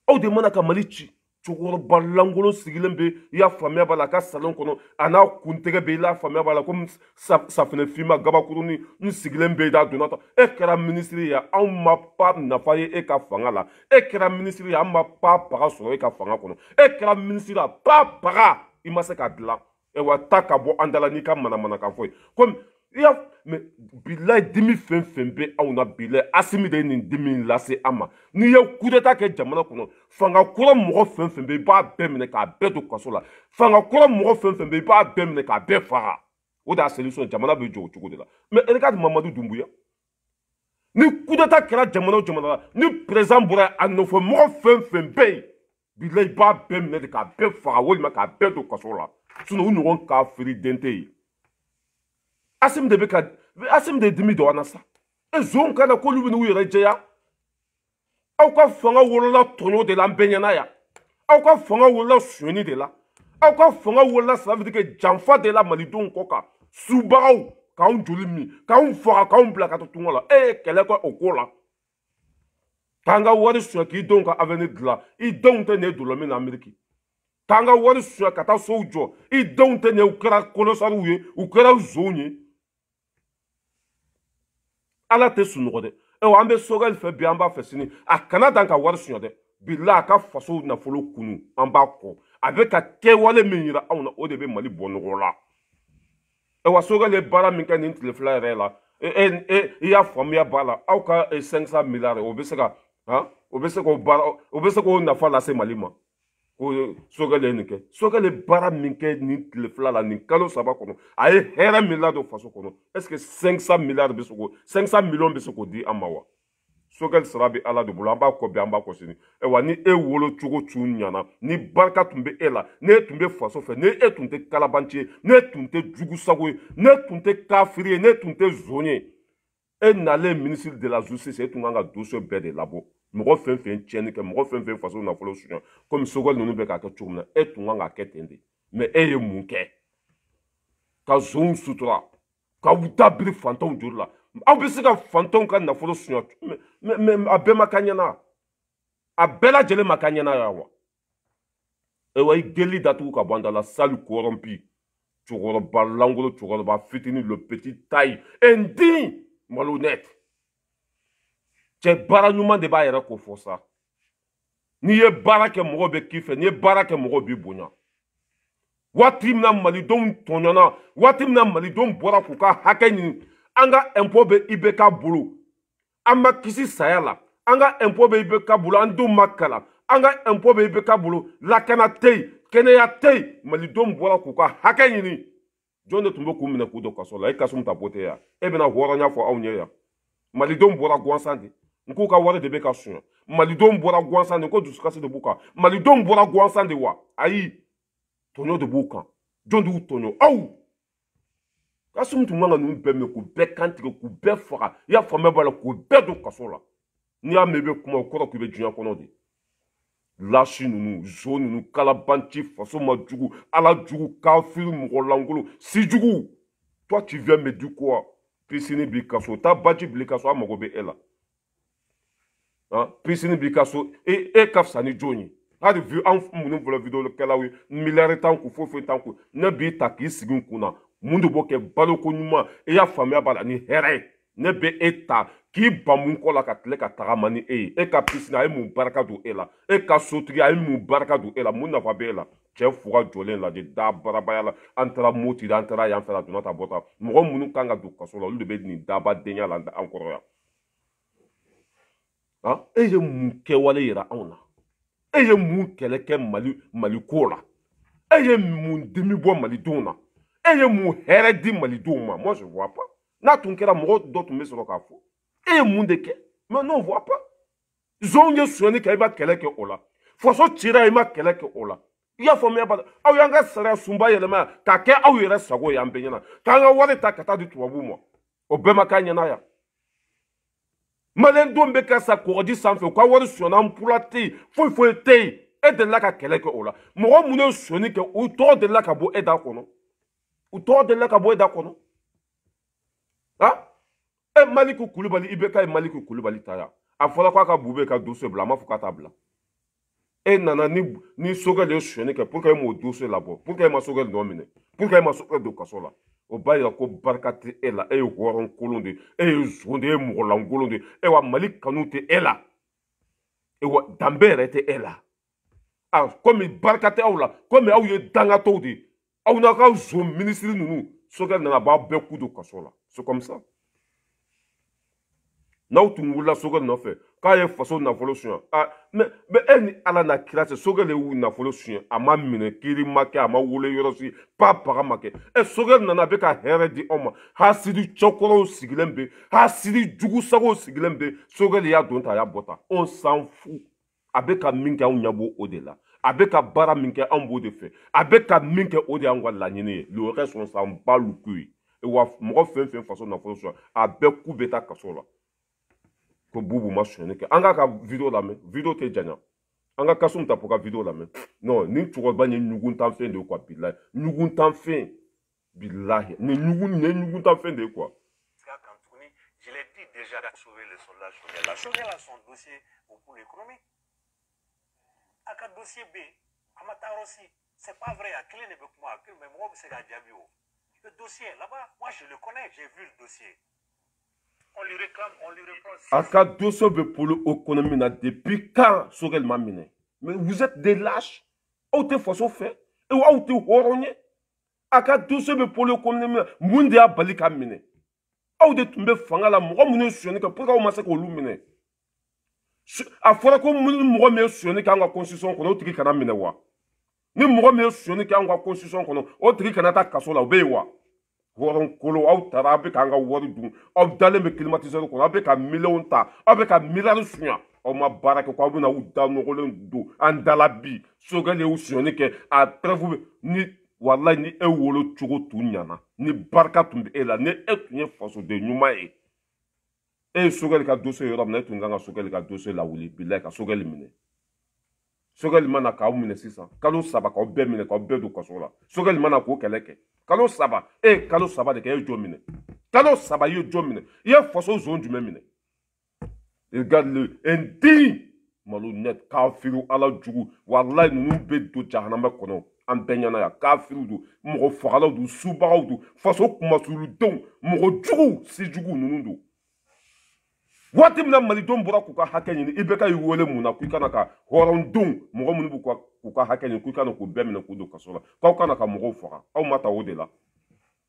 Speaker 1: aw de mana ka mali ci cɛkɔrɔba lankolon sigilen bɛ i y'a faamuya b'a la a ka salon kɔnɔ a n'a kuntɛgɛ bɛ i y'a faamuya b'a la komi safinɛfinma gabakurunin n sigilen bɛ da donna tan e kɛra minisiri ye anw ma pan nafa ye e ka fanga la e kɛra minisiri ye an ma pan paga sɔrɔ e ka fanga kɔnɔ e kɛra minisiri a pan paga i ma se k'a dilan ɛwa e ta ka bɔ an da la n'i ka manamanakan fɔ ye komi i y'a mɛ bilayi dimi fɛn fɛn bɛ anw na bilayi asimi de ye nin dimi in lase an ma n'i ye kudeta kɛ jamana kɔnɔ fanga kura mɔgɔ fɛn fɛn bɛ i b'a bɛɛ minɛ k'a bɛɛ don kaso la fanga kura mɔgɔ fɛn fɛn bɛ i b'a bɛɛ minɛ k'a bɛɛ faga o de y'a solution jamana bɛ jɔ o cogo de la mɛ elikadi mamadu dunbuya ni kudeta kɛra jamana o jamana la ni perezan bɔra a nɔfɛ mɔgɔ fɛn fɛn bɛ yen bilayi i b'a bɛɛ minɛ de k'a bɛɛ faga walima k'a bɛɛ don kaso la sinɔn u ɲɔgɔn k'a feere den tɛ yen. asim de bɛ ka asim de dimi dɔ an na sa e zon ka na k'olu bɛ n'u yɛrɛ jɛya aw ka fanga wolola tɔɲɔ de la an bɛɛ ɲɛna yan aw ka fanga wolola sonyani de la aw ka fanga wolola salafitike janfa de la malidenw kɔ kan subagaw k'anw joli min k'anw faga k'anw bila ka to eh, tunga la e ye kɛlɛ kɛ o ko la k'an ka wari suɲɛ k'i denw ka avenir dilan i denw tɛ nin ye dolɔmin na ameriki k'an ka wari suɲɛ ka taa sow jɔ i denw tɛ nin ye u kɛra kolosariw ye u kɛra zonw ye ala tɛ sunɔgɔ dɛ ɛwɔ an bɛ sogɛli fɛ bi an b'a fɛ sini a kana dan ka wari suɲɛ dɛ bila a ka faso nafolo kunu an b'a kɔ a bɛ ka kɛwale min yira anw na o de bɛ mali bɔ nɔgɔ la ɛwɔ sogɛli ye baara min kɛ nin tile fila yɛrɛ la e e i y'a faamuya b'a la aw ka 500 miliyari o bɛ se ka han o bɛ se k'o baara o bɛ se k'o nafa lase mali ma ko sokɛlɛ ye nin kɛ sokɛlɛ ye baara min kɛ nin tile fila la nin kalo saba kɔnɔ a ye hɛrɛ min ladon faso kɔnɔ est ce que cinq cent milliards bɛ se k'o cinq cent millions bɛ se k'o di an ma wa sokɛli sara bɛ ala de bolo an b'a kɔ bi an b'a kɔ sini ayiwa ni e wolo cogo tun ɲana ni barika tun bɛ e la ni e tun bɛ faso fɛ ni e tun tɛ kalabanci ye ni e tun tɛ jugusago ye ni e tun tɛ kafiri ye ni e tun tɛ zon ye e nalen ministre de la justice e tun kan ka dossier bɛɛ de labɔ mɔgɔ fɛn fɛn tiɲɛni kɛ mɔgɔ fɛn fɛn faso nafolo suɲɛ komi sogoli ninnu bɛ k'a kɛ cogo min na e tun kan k'a kɛ ten de mɛ e ye mun kɛ ka zonw sutura ka da biri fantanw joli la aw bɛ se ka fantanw ka nafolo suɲɛ mɛ a bɛɛ ma ka ɲɛna a bɛɛ lajɛlen ma ka ɲɛna yan wa ayiwa e i deli datugu ka bɔ an da la sali kɔrɔnpi cɛkɔrɔba langolo cɛkɔrɔba fitinin le petit taille un digne malhonnête cɛ baara ɲuman de b'a yɛrɛ ko fɔ sa n'i ye baara kɛ mɔgɔw bɛ k'i fɛ n'i ye baara kɛ mɔgɔw b'i bonya waati min na malidenw tɔɲɔna waati min na malidenw bɔra k'u ka hakɛ ɲini an ka impôt bɛ IBK bolo an ma kisi saya la an ka impôt bɛ IBK bolo an denw ma kalan an ka impôt bɛ IBK bolo lakana tɛ yen kɛnɛya tɛ yen malidenw bɔra k'u ka hakɛ ɲini jɔn de tun bɛ k'u minɛ k'u don kaso la e Kasum Tapote ya e bɛna hɔrɔnya fɔ anw ye yan malidenw bɔra gansan de n k'u ka wari de bɛ ka suɲɛ malidenw bɔra gwansan de ko dusukasi de b'u kan malidenw bɔra gwansan de wa ayi tɔɲɔ de b'u kan jɔn de y'u tɔɲɔ aw kasimu tun man ka ninnu bɛɛ mɛn k'u bɛɛ kantigɛ k'u bɛɛ faga i y'a faamuya b'a la k'u bɛɛ don kaso la n'i y'a mɛn i bɛ kuma o kɔrɔ k'i bɛ diɲɛ kɔnɔ de lasi ninnu zo ninnu kalabanci faso ma jugu ala jugu kafiri mɔgɔ lankolon si jugu toi tu viens me dire quoi pisini b'i kaso taa baji bili kaso a mago bɛ e la pisini b'i ka so e e ka fisa ni jɔn ye hali vi an minnu filɛ videokɛlaw ye miliyari t'an kun foyi foyi t'an kun ne b'i ta k'i sigi n kun na mun de b'o kɛ baloko ɲuman e y'a faamuya b'a la ni hɛrɛ ye ne bɛ e ta k'i ban mun kɔ la ka tile ka tagama ni e ye e ka pisini a ye mun barika don e la e ka sotigi a ye mun barika don e la mun nafa b'e e la cɛ fuga jɔlen lajɛ da barabaya la an taara moti la an taara yan fɛ la donna ta bɔ ta mɔgɔ minnu kan ka don kaso la olu de bɛ nin daba denya la an kɔrɔ yan e ye mun kɛwale yira anw na e ye mun kɛlɛ kɛ mali mali ko la e ye mun dimi bɔ malidenw na e ye mun hɛrɛ di malidenw ma moi je vois pas n'a tun kɛra mɔgɔ dɔ tun bɛ sɔrɔ k'a fɔ e ye mun de kɛ mais non vois pas zon ye sonyani kɛ i ma kɛlɛ kɛ o la faso cira i ma kɛlɛ kɛ o la i y'a faamuya ba aw y'an ka sariya sunba yɛlɛma k'a kɛ aw yɛrɛ sago ye an bɛɛ ɲɛna k'an ka wari ta ka taa di tubabuw ma o bɛɛ ma k'a ɲɛna yan maliyɛndenw bɛ ka sa kɔgɔji sanfɛ u ka wari sɔnna npula tɛ yen foyi foyi tɛ yen e delila ka kɛlɛ kɛ o la mɔgɔ minnu ye sɔnni kɛ u tɔgɔ delila ka bɔ e da kɔnɔ u tɔgɔ delila ka bɔ e da kɔnɔ ha e maliku kulubali i bɛ ka ye maliku kulubali ta yan a fɔra k'a ka bu bɛ ka doso bila a ma fɔ k'a t'a bila e nana ni ni sokɛ de ye sɔnni kɛ pour que e m'o doso labɔ pour que e ma sokɛ nɔ minɛ pour que e ma sokɛ don kaso la. o b'a yira ko barika tɛ e la e ye hɔrɔn kolon de e ye zon de e ye mɔgɔlankolon de e wa mali kanu tɛ e la e wa danbe yɛrɛ tɛ e la a komi barika tɛ aw la komi aw ye dangatɔw de aw n'a ka zon minisiri ninnu sokɛ nana b'a bɛɛ ku don kaso la c'est comme ça n'aw tun wulila sokɛ nɔfɛ k'a ye faso nafolo suɲɛ a ah, mɛ mɛ e ni ala n'a kira cɛ sokɛ de y'u nafolo suɲɛ a ma minɛ kiiri ma kɛ a ma wolo yɔrɔ si pa baga ma kɛ e, ɛ sokɛ nana a bɛ ka hɛrɛ di anw ma hasidi cɛkɔrɔw sigilen bɛ hasidi jugusagow sigilen bɛ sokɛ de y'a don ta a y'a bɔ ta anw s'an fu a bɛ ka min kɛ anw ɲɛ b'o o de la a bɛ ka baara min kɛ anw b'o de fɛ a bɛ ka min kɛ o de y'anw ka laɲini ye le reste on s'en bat le cul e wa mɔgɔ fɛn fɛn faso nafolo sɔrɔ a bɛɛ ku bɛ taa kaso la ko bubu ma sonyani kɛ k'a vidéo la lamɛn Vidéo tɛ djana. Anga ka kasum ta fo ka la lamɛn non ni nin cɛkɔrɔba ye ɲuguntanfɛn de ye quoi bilahi ɲuguntanfɛn bilahi nin ɲugun nin ye ɲuguntanfɛn de ye quoi. Je l'ai dit déjà à sauver le soldat Chouvela. Chouvela, son dossier au coup l'économie. À dossier B, Amata Rossi, c'est pas vrai, à quel est le moi, mais moi, c'est Gadjabio. Le dossier là-bas, moi je le connais, j'ai vu le dossier. a ka doso bɛ polo o kɔnɔ min na depuis quand sogɛli ma minɛ mais vous êtes des lâches aw tɛ faso fɛ aw tɛ hɔrɔn ye a ka doso bɛ polo o kɔnɔ min na mun de y'a bali ka minɛ aw de tun bɛ fanga la mɔgɔ minnu ye sonyani kɛ pour que aw ma se k'olu minɛ a fɔra ko mɔgɔ min ye sonyani kɛ an ka constitution kɔnɔ o tigi kana minɛ wa ni mɔgɔ min ye sonyani kɛ an ka constitution kɔnɔ o tigi kana taa kaso la o bɛ yen wa. warinkolo aw taara aw bɛ k'an ka wari dun aw dalen bɛ kilimatisɛri kɔnɔ aw bɛ ka miliyɔnw ta aw bɛ ka miliyari suɲa aw ma baara kɛ ko aw bɛna aw da nɔgɔlen don an dala bi sokɛ de y'u suyɔni kɛ a pɛrɛfu bɛ ni walayi ni e wolo cogo tun ɲana ni barika tun bɛ e la ni e tun ye fasoden ɲuman ye e ye sokɛli ka dose yɔrɔ min na e tun kan ka sokɛli ka dose lawuli bilayi ka sokɛli minɛ sogɛli mana k'aw minɛ sisan kalo saba k'aw bɛɛ minɛ k'aw bɛɛ don kaso la sogɛli mana k'o kɛlɛ kɛ kalo saba e eh, ye kalo saba de kɛ e ye jɔn minɛ kalo saba i ye jɔn minɛ i ye faso zon jumɛn minɛ regarde le indigne malhonnête kafiriw ala jugu walayi ninnu bɛ don jahanama kɔnɔ an bɛɛ ɲɛna yan kafiriw don mɔgɔ fagalaw don subagaw don faso kumasurudenw mɔgɔ juguw sijuguw ninnu don waati min na malidenw bɔra k'u ka hakɛ ɲini i bɛ ka y'u wele mun na k'i kana ka hɔrɔndenw mɔgɔ minnu b'u ka k'u ka hakɛ ɲini k'i kana k'u bɛɛ minɛ k'u don kaso la k'aw kana ka mɔgɔw faga aw ma ta o de la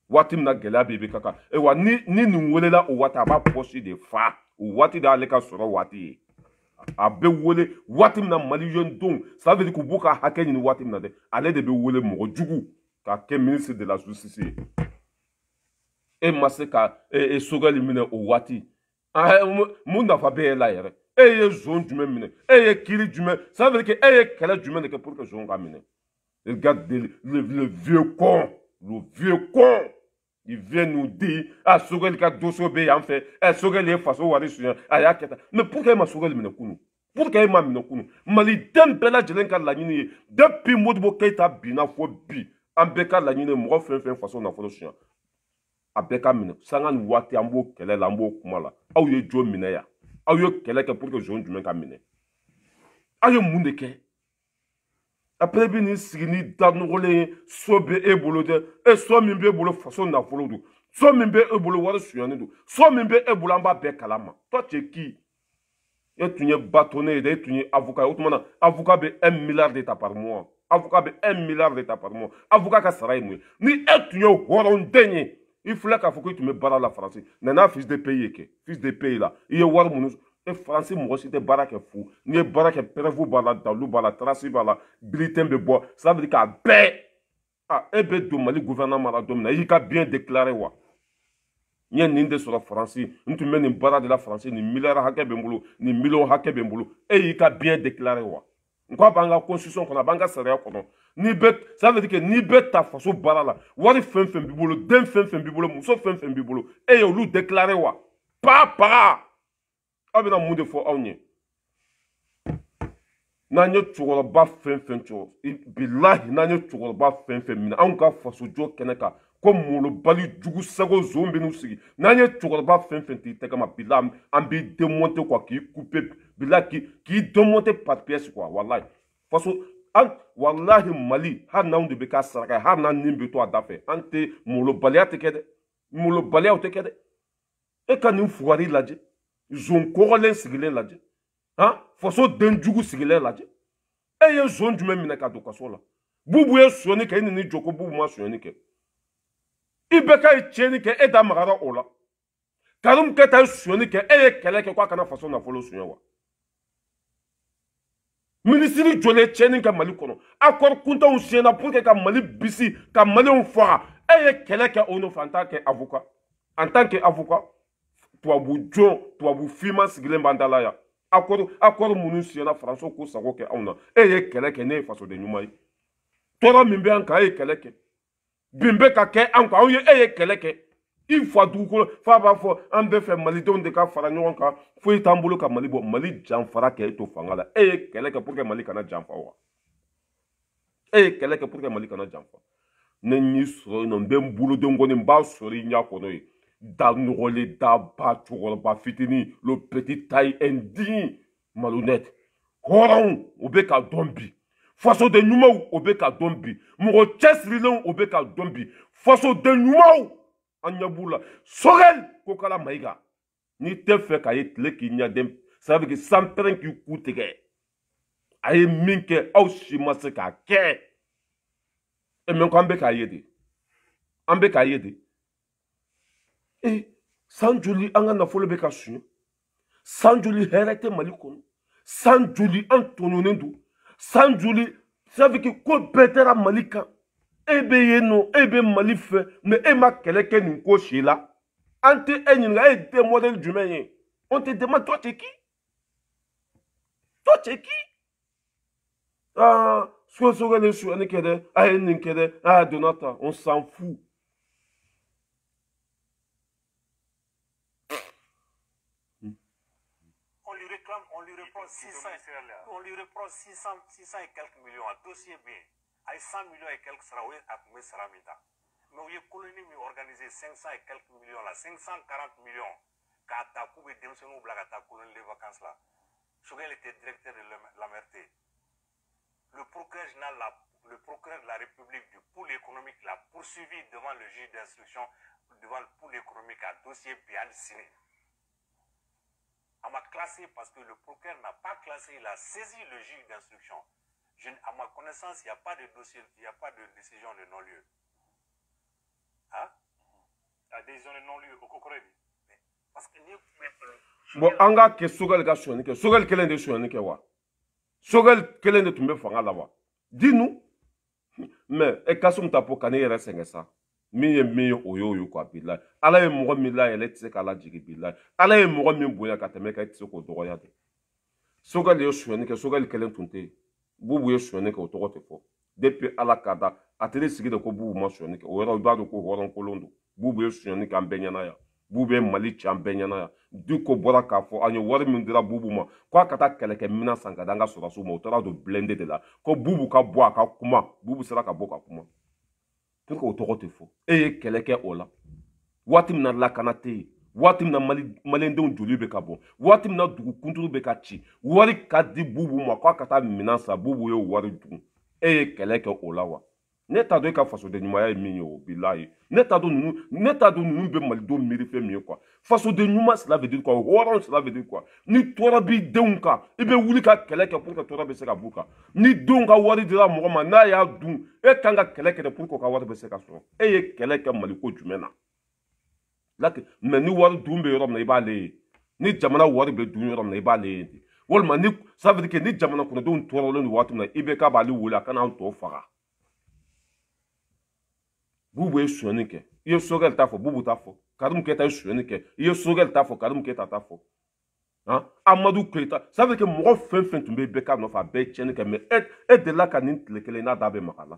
Speaker 1: waati min na gɛlɛya b'i bɛ ka kan e wa ni ni nin welela o waati a b'a pɔsi de fa o waati de y'ale ka sɔrɔ waati ye a bɛ wele waati min na maliyɛn denw ça veut dire k'u b'u ka hakɛ ɲini waati min na dɛ ale de bɛ wele mɔgɔ jugu k'a kɛ ministre de la justice ye e ma se ka e e sogɛli minɛ o waati Ah, mun nafa bɛɛ ye la yɛrɛ e ye zon jumɛn minɛ e ye kiri jumɛn ça veut dire que e ye kɛlɛ jumɛn de kɛ pour que zon ka minɛ regarde le, le vieux con le vieux con il vient nous dire ah sogɛli ka doso bɛ yan fɛ ɛ eh, sogɛli ye faso wari suɲɛ a y'a kɛ tan mais pour que e ma sogɛli minɛ kunu pour que e ma minɛ kunu maliden bɛɛ lajɛlen ka laɲini ye depuis modibo keyita binna fo bi an bɛɛ ka laɲini ye mɔgɔ fɛn fɛn faso nafolo suɲɛ a bɛɛ ka minɛ sanga ni waati an b'o kɛlɛ la an b'o kuma la aw ye jo minɛ yan aw ye kɛlɛ kɛ pour que zon jumɛn ka minɛ aw ye mun de kɛ après i bɛ n'i sigi n'i da nɔgɔlen ye so bɛ e bolo dɛ e so min b'e e bolo faso nafolo don so min bɛ e bolo wari sonyani don so min bɛ e bolo an b'a bɛɛ kalama tɔ cɛ k'i e tun ye batonne ye dɛ e tun ye avocat ye o tuma na avocat bɛ un milliard de ta par mois avocat bɛ un milliard de ta par mois avocat ka sara ye mun ye ni e tun ye hɔrɔnden ye i filɛ k'a fɔ ko i tun bɛ baara la faransi nana fils de pays ye kɛ fils de pays la i ye wari minnu e faransi mɔgɔ si tɛ baara kɛ fu n'i ye baara kɛ pɛrɛfu b'a la dalu b'a la tarasi b'a la biritin bɛ bɔ sabiri k'a bɛɛ a e bɛ don mali gouvernement la don min na i y'i ka bien déclaré wa n ye nin de sɔrɔ faransi n tun bɛ nin baara de la faransi nin miliyari hakɛ bɛ n bolo nin miliyɔn hakɛ bɛ n bolo e y'i ka bien déclaré wa n ko a b'an ka constitution kɔnɔ a b'an ka sariya kɔnɔ n'i bɛ ça veut dire que n'i bɛ ta faso baara la wari fɛn fɛn b'i bolo den fɛn fɛn b'i bolo muso fɛn fɛn b'i bolo e eh, ye olu déclaré wa paa paga aw bɛna mun de fɔ anw ye n'an ye cɛkɔrɔba fɛn fɛn cɔ bilahi n'an ye cɛkɔrɔba fɛn fɛn minɛ anw ka fasojɔ kɛnɛ kan ko molobali jugu sago zon bɛ n'u sigi n'an ye cɛkɔrɔba fɛn fɛn t'i tɛgɛ ma bilahi an b'i démonter quoi k'i couper bilahi k'i k'i démonter par pièce quoi walahi faso an walahi mali hali n'anw de bɛ k'a saraka ye hali n'an nin bɛ to a da fɛ an tɛ molobaliya tɛ kɛ dɛ molobaliyaw tɛ kɛ dɛ e ka nin fugari lajɛ zon kɔgɔlen sigilen lajɛ han faso denjugu sigilen lajɛ e ye zon jumɛn minɛ ka don kaso la bubu ye sonyani kɛ i nini jɔ ko bubu ma sonyani kɛ i bɛ ka ye tiɲɛni kɛ e da magara o la karimu kɛta ye sonyani kɛ e ye kɛlɛ kɛ ko a kana faso nafolo sonya wa minisiri jɔlen tiɲɛni kɛ mali kɔnɔ accord kuntanw siyɛnna pour que ka mali bisi ka maliw faga e ye kɛlɛ kɛ o nɔfɛ en tant que avocat en tant que avocat tubabu jɔn tubabu finman sigilen b'an da la yan accord accord minnu siyɛnna faransiw k'u sago kɛ anw na e ye kɛlɛ kɛ ne ye fasoden ɲuman ye tɔɔrɔ min bɛ an kan e ye kɛlɛ kɛ bin bɛ ka kɛ an kan anw ye e ye kɛlɛ kɛ i fa dugukolo f'a b'a fɔ an bɛɛ fɛ malidenw de ka fara ɲɔgɔn kan foyi t'an bolo ka mali bɔ mali janfara kɛ e to fanga la e ye kɛlɛ kɛ pour que mali kana janfa wa e ye kɛlɛ kɛ pour que mali kana janfa ne y'i sɔrɔ yen nɔ n bɛ n boloden kɔni n b'a sɔrɔ i ɲɛ kɔnɔ ye da nɔgɔlen da ba cɛkɔrɔba fitinin le petit taille indigne malhonnête hɔrɔnw o bɛ ka dɔn bi fasoden ɲumanw o bɛ ka dɔn bi mɔgɔ cɛsirilenw o bɛ ka dɔn bi fasoden ɲumanw an ɲɛ b'u la sogɛli ko kala mayiga n'i tɛ fɛ k'a ye tile k'i ɲɛden sabu k'i san pɛrɛn k'i ku tigɛ a ye min kɛ aw si ma se k'a kɛ e mɛ ko an bɛ k'a ye de an bɛ k'a ye de e san joli an ka nafolo bɛ ka suɲɛ san joli hɛrɛ tɛ mali kɔnɔ san joli an tɔɲɔnen don san joli sabu k'i ko bɛɛ dara mali kan ebe bɛ yen mais Emma bɛ mali fɛ mɛ e ma kɛlɛ kɛ la an e, e on te demande toi t'es qui toi t'es qui ah sokosoko ni suyani kɛ dɛ a ninkede, nin a donata on s'en fout on lui reprend 600, on lui reprend 600, 600 et quelques millions, à dossier bien a 100 millions et quelques sera où ah, est a tun bɛ Mais oui, ta mɛ u ye et quelques millions là, 540 millions Car ta k'u bɛ denmisɛnninw bila ka ta les vacances là. Choguel était directeur de l'AMRT. E, e le procureur général, le procureur de la République du pôle économique l'a poursuivi devant le juge d'instruction, devant le pôle économique à dossier bien dessiné. On m'a classé parce que le procureur n'a pas classé, il a saisi le juge d'instruction. Je, à ma connaissance, il n'y a pas de dossier, il n'y a pas de décision de non-lieu. Hein? La décision de non-lieu, au Kokoredi. Parce que ni. Euh, bon, an gars kɛ sogɛli ka sonyani kɛ sogɛli kelen de sonyani kɛ wa sogɛli kelen de tun bɛ fanga la wa di nu mɛ e kasum ta po ka ne yɛrɛ sɛgɛn sa min ye min ye y'o ye kuwa bilayi ala ye mɔgɔ min layɛlɛ tɛ se k'a lajigi bilayi ala ye mɔgɔ min bonya ka tɛmɛ kan k'o dɔgɔya de sogɛli ye sonyani kɛ kelen tun tɛ bubu ye sonyani kɛ o tɔgɔ tɛ fɔ depi ala ka da a tɛ ne sigi de ko bubu ma sonyani kɛ o yɔrɔ i b'a dɔn ko hɔrɔnkolon don bubu ye sonyani kɛ an bɛɛ ɲɛna yan bubu ye mali ci an bɛɛ ɲɛna yan diko bɔra k'a fɔ an ye wari min dira bubu ma ko a ka taa kɛlɛkɛmina san ka da an ka sɔrasiw ma o taara don bilɛnde de la ko bubu ka bɔ a ka kuma bubu sera ka bɔ ka kuma pour que o tɔgɔ tɛ fɔ e ye kɛlɛ kɛ o la waati min na lakana tɛ yen waati min na maliyɛndenw joli bɛ ka bɔ waati min na dugukunturu bɛ ka ci wari ka di bubu ma k'a ka taa minan san bubu y'o wari dun e ye kɛlɛ kɛ o la wa ne t'a dɔn e ka fasodenɲumanya ye min ye o bilayi ne t'a dɔn ninnu ne t'a dɔn ninnu bɛ malidenw miiri fɛn min ye kuwa fasoden ɲuman sira bɛ di kuwa hɔrɔn sira bɛ di kuwa ni tɔɔrɔ b'i denw kan i bɛ wuli ka kɛlɛ kɛ puruke tɔɔrɔ bɛ se ka b'u kan ni denw ka wari dira mɔgɔ ma n'a y'a dun e kan ka kɛlɛ kɛ dɛ puruke o ka wari bɛ se ka sɔrɔ e ye kɛlɛ kɛ maliko jumɛn na laki mɛ ni wari dun bɛ yɔrɔ min na i b'ale ye ni jamana wari bɛ dun yɔrɔ min na i b'ale ye de walima ni ça veut dire que ni jamana kɔnɔdenw tɔɔrɔlen don waati min na i bɛ k'a b'ale wele a kana an tɔ faga bubu e ye sonyani kɛ i ye sogɛli t'a fɔ bubu t'a fɔ karimu kɛta ye sonyani kɛ i ye sogɛli t'a fɔ karimu kɛta t'a fɔ han amadu keyita ça veut dire que mɔgɔ fɛn fɛn tun bɛ bɛɛ k'a nɔfɛ a bɛɛ ye tiɲɛni kɛ mɛ e e delila ka nin tile kelen n'a da bɛ maga a la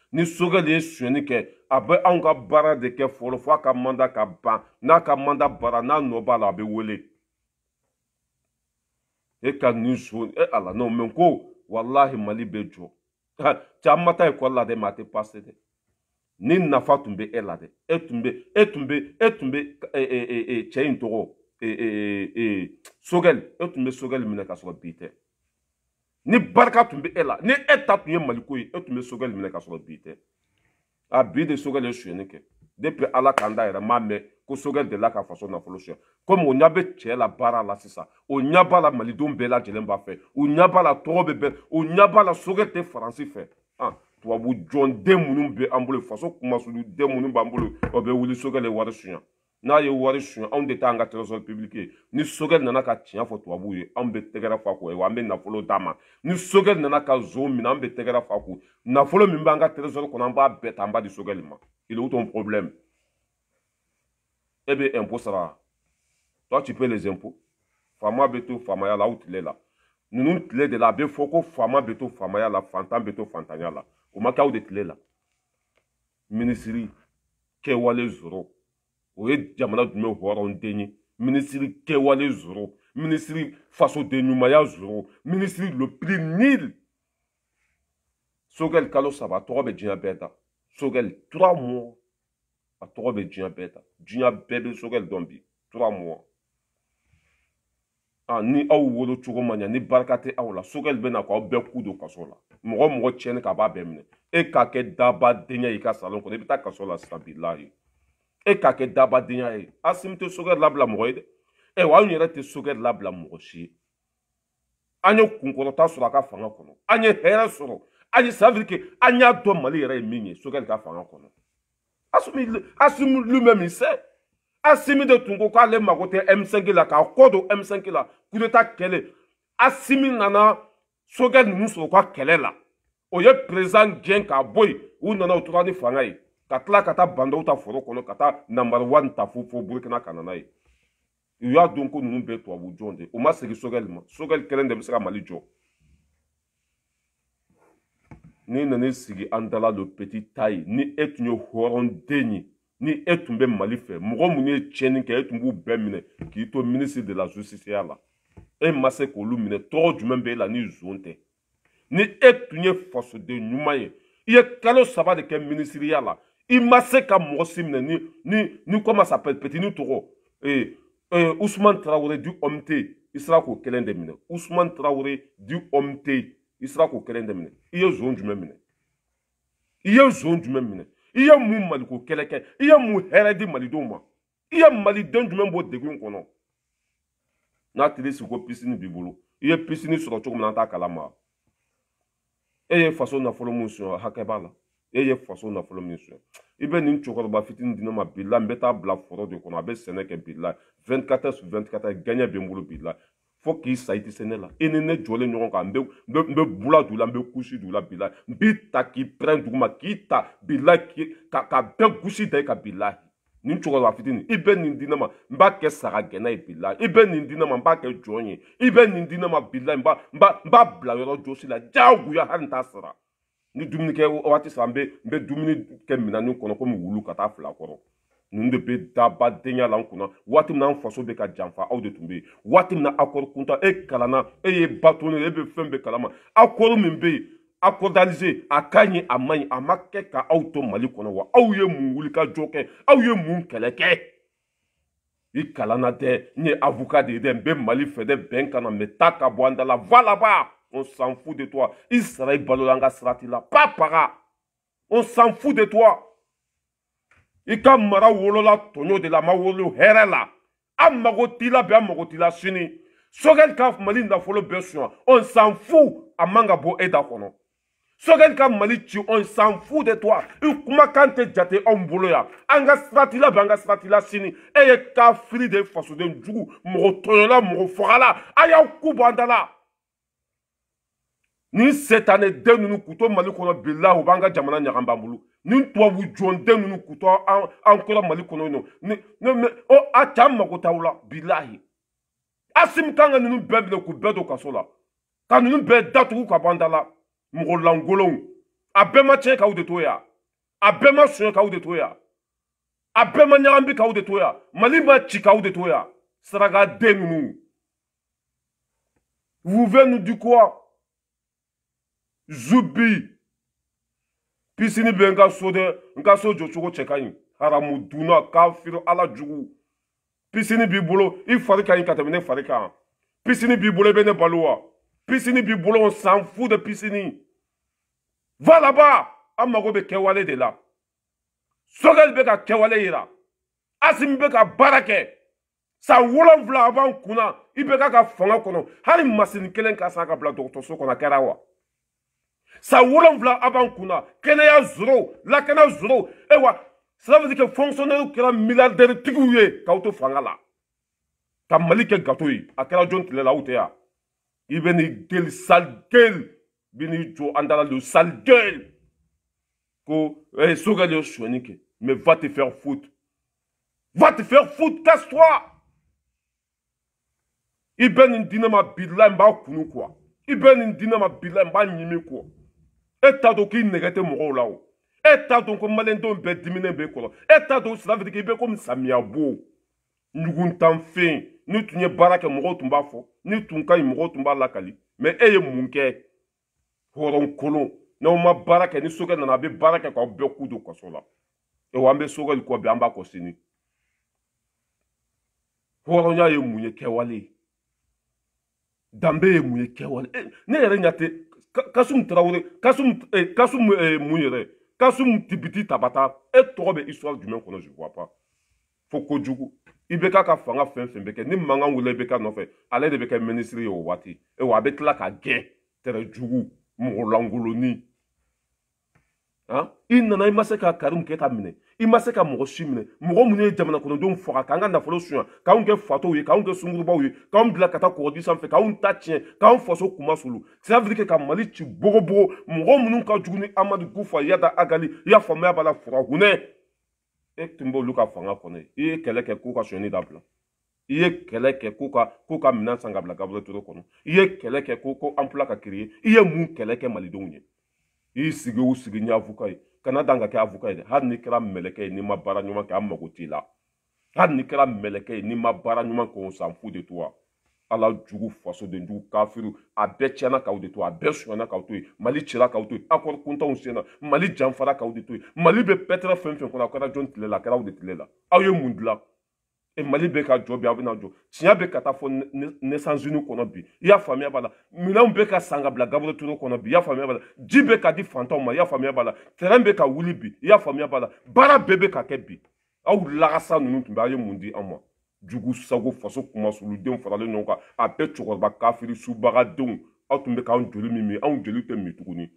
Speaker 1: ni sokɛ de ye sonyani kɛ a bɛ anw ka baara de kɛ fɔlɔ fɔ a ka manda ka ban n'a ka manda bara n'a nɔ b'a la a bɛ wele e ka nin so e ala n'o mɛ ko walahi mali bɛ jɔ caman ta ekɔli la dɛ mɛ a tɛ pase dɛ ni nafa tun bɛ e la dɛ e tun bɛ e tun bɛ e tun bɛ e, e, e, cɛ in tɔgɔ sogɛli e tun bɛ sogɛli minɛ ka sɔrɔ bi tɛ ni barika tun bɛ e la ni e ta tun ye maliko ye e tun bɛ sogɛli minɛ ka sɔrɔ bi tɛ a bi de sogɛli ye sonyani kɛ depuis ala k'an da yɛrɛ m'a mɛn ko sogɛli delila k'a faso nafolo sonyɛ komi o ɲɛ bɛ cɛ la baara la sisan o ɲɛ b'a la malidenw bɛɛ lajɛlen b'a fɛ o ɲɛ b'a la tɔgɔ bɛ bɛɛ o ɲɛ b'a la sogɛli tɛ faransi fɛ an tubabu jɔnden minnu bɛ an bolo faso kumasulu den minnu b'an bolo o bɛ wuli sogɛli wari sonya n'a ye wari suɲɛ anw de t'an ka trésor public ye ni sokɛ nana ka tiɲɛ fɔ tubabuw ye anw bɛ tɛgɛrɛ fa k'o ye wa an bɛ nafolo d'a ma ni sokɛ nana ka zon minɛ an bɛ tɛgɛrɛ fa k'o nafolo min b'an ka trésor kɔnɔ an b'a bɛɛ ta an b'a di sokɛ le ma il est où ton problème e bɛ impôt sara toi tu paies les impôts faama bɛ to faamaya la aw tile la ninnu tile de la a bɛ fɔ ko faama bɛ to faamaya la fantan bɛ to fantanya la o ma kɛ aw de tile la minisiri kɛwale zoro o ye jamana jumɛn hɔrɔn den ye minisiri kɛwale zoro minisiri fasodenɲumanya zoro minisiri le prix nil sogɛli kalo saba a tɔgɔ bɛ diɲɛ bɛɛ ta sogɛli tura mɔ a tɔgɔ bɛ diɲɛ bɛɛ ta diɲɛ bɛɛ bɛ sogɛli dɔn bi tura mɔ a ni aw wolo cogo ma ɲa ni barika tɛ aw la sogɛli bɛ na k'aw bɛɛ ku don kaso la mɔgɔ mɔgɔ tiɲɛni k'a b'a bɛɛ minɛ e k'a kɛ daba denkɛ y'i ka salon kɔnɔ i bɛ taa kaso la sisan bilahi e k'a kɛ dabadenya ye asimi tɛ sokɛ labila mɔgɔ ye dɛ ɛ e wa anw yɛrɛ tɛ sokɛ labila mɔgɔ si ye an ye kunkɔrɔta sɔrɔ a ka fanga kɔnɔ an ye hɛrɛ sɔrɔ an ye safirike an y'a dɔn mali yɛrɛ ye min ye sokɛli ka fanga kɔnɔ asimi asimi lumɛ min sɛ asimi de tun ko k'ale mago tɛ m5 la k'a kɔ don m5 la kudeta kɛlɛ asimi nana sokɛ ninnu sɔrɔ u ka kɛlɛ la o ye perezan gɛn k'a bɔ yen u nana u tora ni fanga ye ka tila ka taa ban dɔw ta foro kɔnɔ ka taa namara wari ta fo fo burukina ka na n'a ye u y'a dɔn ko ninnu bɛɛ tubabu jɔn de u ma segin sogɛli ma sogɛli kelen de bɛ se ka mali jɔ n'i nan'i sigi an dala lo petit ta ye ni e tun ye hɔrɔnden ye ni e tun bɛ mali fɛ mɔgɔ minnu ye tiɲɛni kɛ e tun b'u bɛɛ minɛ k'i to minisiri de la jusisiya la e ma se k'olu minɛ tɔɔrɔ jumɛn b'e la ni zon tɛ ni e tun ye fasoden ɲuman ye i ye kalo saba de kɛ minisiriya la i ma se ka mɔgɔ si minɛ ni ni ni kɔma sa pɛtini tɔgɔ ee ee usman tarawele du ɔmite i sera k'o kelen de minɛ usman tarawele du ɔmite i sera k'o kelen de minɛ i ye zon jumɛn minɛ i ye zon jumɛn minɛ i ye mun maliko kɛlɛ kɛ i ye mun hɛrɛ di malidenw ma i ye maliden jumɛn bɔ degun kɔnɔ n'a tigi sigi ko pisini b'i bolo i ye pisini sɔrɔ cogo min na an t'a kalama e ye faso nafolo mun sɔrɔ hakɛ b'a la e ye faso nafolo min sɔn i bɛ nin cɛkɔrɔba fitinin di ne ma bi la n bɛ taa bila foro de kɔnɔ a bɛ sɛnɛ kɛ bi la 24 heures sur 24 heures gɛɲɛ bɛ n bolo bi la fo k'i sa i tɛ se ne la i ni ne jɔlen ɲɔgɔn kan n bɛ n bɛ bula d'u la n bɛ kusi d'u la bi la n b'i ta k'i pɛrɛn dugu ma k'i ta bi la k'i ka ka bɛɛ kusi da i kan bi la nin cɛkɔrɔba fitinin i bɛ nin di ne ma n b'a kɛ saga gɛnna ye bi la i bɛ nin di ne ma n b'a kɛ jɔn ye i bɛ nin di ne ma bi la n b'a n b'a bila yɔrɔ jɔsi la diyagoya hali n t'a sara ni dumuni kɛ waati sera n bɛ n bɛ dumuni kɛ minɛnin kɔnɔ komi wulu ka taa fila kɔrɔ ninnu de bɛ da badenya la n kunna waati min na an faso bɛ ka janfa aw de tun bɛ yen waati min na accord kuntan e kalanna e ye ba tɔn e bɛ fɛn bɛɛ kalama accord min bɛ yen accordalisé a ka ɲi a man ɲi a ma kɛ ka aw to mali kɔnɔ wa aw ye mun wulikajɔ kɛ aw ye mun kɛlɛ kɛ i kalanna dɛ n ye avocat de ye dɛ n bɛ mali fɛ dɛ bɛn ka na mɛ taa ka bɔ an da la va là-bas On s'en fout de toi. Israël balolanga sera-t-il Pas para. On s'en fout de toi. Ika mara wolola tonyo de la ma wolo hera la. Amagotila be amagotila sini. Sogel ka mali nafolo be suwa. On s'en fout. Amanga bo eda kono. Sogel ka mali ci on s'en fout de toi. Ikuma kante jate on bolo ya. Anga sratila be anga sratila sini. Eye ka fili de faso de njugu. Mogo tonyo la mogo fogala. Aya kubo andala. nin setaneden ninnu k'u to mali kɔnɔ bila u b'an ka jamana ɲagami b'an bolo nin tubabu jɔnden ninnu k'u to an an kɔrɔ mali kɔnɔ yen nɔ ni ne mɛ o oh, a cɛ an mago t'aw la bilahi asim kan ka ninnu bɛɛ minɛ k'u bɛɛ don kaso la ka ninnu bɛɛ datugu ka bɔ an da la mɔgɔ lankolonw a bɛɛ ma tiɲɛ k'aw de to yan a bɛɛ ma sonyɛ k'aw de to yan a bɛɛ ma ɲagami k'aw de to yan mali ma ci k'aw de to yan sarakaden ninnu vous venez nous du quoi zubi pisini bɛ n ka so dɛ n ka so jɔcogo cɛ ka ɲi haramu dunna kafiri ala jugu pisini b'i bolo i fari ka ɲi ka tɛmɛ ne fari kan pisini b'i bolo i bɛ ne balo wa pisini b'i bolo san fu de pisini va là-bas an mago bɛ kɛwale de la sogɛli bɛ ka kɛwale yira asimi bɛ ka baara kɛ san wolonfila a b'an kunna i bɛ k'a ka fanga kɔnɔ hali masini kelen ka san ka bila dɔgɔtɔrɔso kɔnɔ kɛra wa san wolonfila a b'an kunna kɛnɛya zoro lakana zoro ayiwa cela veut dire que fonctionnaire kɛra milliardairetigiw ye k'aw to fanga la ka mali kɛ gato ye a kɛra jɔn tile la aw tɛ ya i bɛ ni geli sal geli bi n'i jɔ an dala le sal geli ko eh, sogɛli ye sonyani kɛ mais va te faire faute va te faire faute casse toi i bɛ nin di ne ma bilayi n b'a kunu kuwa i bɛ nin di ne ma bilayi n b'a ɲimi kuwa e t'a dɔn k'i nɛgɛ tɛ mɔgɔw la o e t'a dɔn ko maliyɛndenw bɛɛ diminen b'e kɔrɔ e t'a dɔn sirafiriki i bɛ komi samiyabo ɲuguntanfen n'i tun ye baara kɛ mɔgɔw tun b'a fɔ n'i tun ka ɲi mɔgɔw tun b'a lakali mɛ e ye mun kɛ hɔrɔnkolon n'aw ma baara kɛ ni sokɛ nana a bɛ baara kɛ k'aw bɛɛ k'u don kaso la ewa an bɛ sokɛli kɔ bi an b'a kɔ sini hɔrɔnya ye mun ye kɛwale danbe ye mun ye kɛwale ne yɛrɛ ɲɛ tɛ kasum tarawele kasum eh, kasum eh, mun yɛrɛ kasum tibiti tabata e tɔgɔ bɛ histoire jumɛn kɔnɔ je vois pas fo kojugu i bɛ k'a ka fanga fɛn fɛn bɛ kɛ ni mankan wulila i bɛ k'a nɔfɛ ale de bɛ kɛ minisiri ye o waati e wa a bɛ tila ka gɛn tɛrɛ jugu mɔgɔ lankoloni han i nana i ma se ka karimu kɛ ka minɛ i ma se ka mɔgɔ si minɛ mɔgɔ minnu ye jamana kɔnɔdenw faga k'an ka nafolo suɲa k'anw kɛ fatɔw ye k'anw kɛ sunkurubaw ye k'anw bila ka taa kɔgɔji sanfɛ k'anw ta tiɲɛ k'anw faso kuma sulu safirike ka mali ci bogobogo mɔgɔ minnu ka jugu ni amadu gufa yada agali i y'a faamuya b'a la furahunɛ e tun b'olu ka fanga kɔnɔ i ye kɛlɛ kɛ k'u ka sonyani dabila i ye kɛlɛ kɛ ko ka ko ka minan san ka bila gabriel ture kɔnɔ i ye kɛlɛ kɛ ko ko an pla ka kiri ye i ye mun kɛlɛ kɛ malidenw ye i sigi u sigi ɲafuka ye kana dan ka kɛ avuka ye dɛ hali n'i kɛra mɛlɛkɛ ye n'i ma baara ɲuman kɛ an mago t'i la hali n'i kɛra mɛlɛkɛ ye n'i ma baara ɲuman kɛ o san fu de to wa ala jugu fasoden jugu kafiru a bɛɛ tiɲɛna k'aw de to a bɛɛ sonyana k'aw to yen mali cira k'aw to yen akɔri kuntanw sen na mali janfara k'aw de to yen mali bɛ pɛtɛrɛ fɛn fɛn kɔnɔ a kɛra jɔn tile la a kɛra aw de tile la aw ye mun dilan mali bɛ ka jɔ bi a bɛna jɔ tiɲɛ bɛ ka taa fɔ naissance unie kɔnɔ bi i y'a faamuya b'a la minɛnw bɛ ka san ka bila gabriel ture kɔnɔ bi i y'a faamuya b'a la ji bɛ ka di fantanw ma i y'a faamuya b'a la terrain bɛ ka wuli bi i y'a faamuya b'a la baara bɛɛ bɛ ka kɛ bi aw lagasa ninnu tun bɛ a ye mun di an ma jugu sago faso kumasuludenw faralen ɲɔgɔn kan a bɛɛ cɛkɔrɔba kafiri subagadenw aw tun bɛ k'anw joli min min anw joli tɛ min tuguni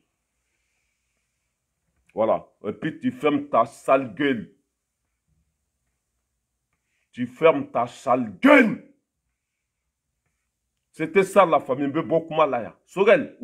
Speaker 1: voilà et puis tu fermes ta sale gueule tu fermes ta sale gueule. C'était ça la famille Mbebokuma Laya. Sorel,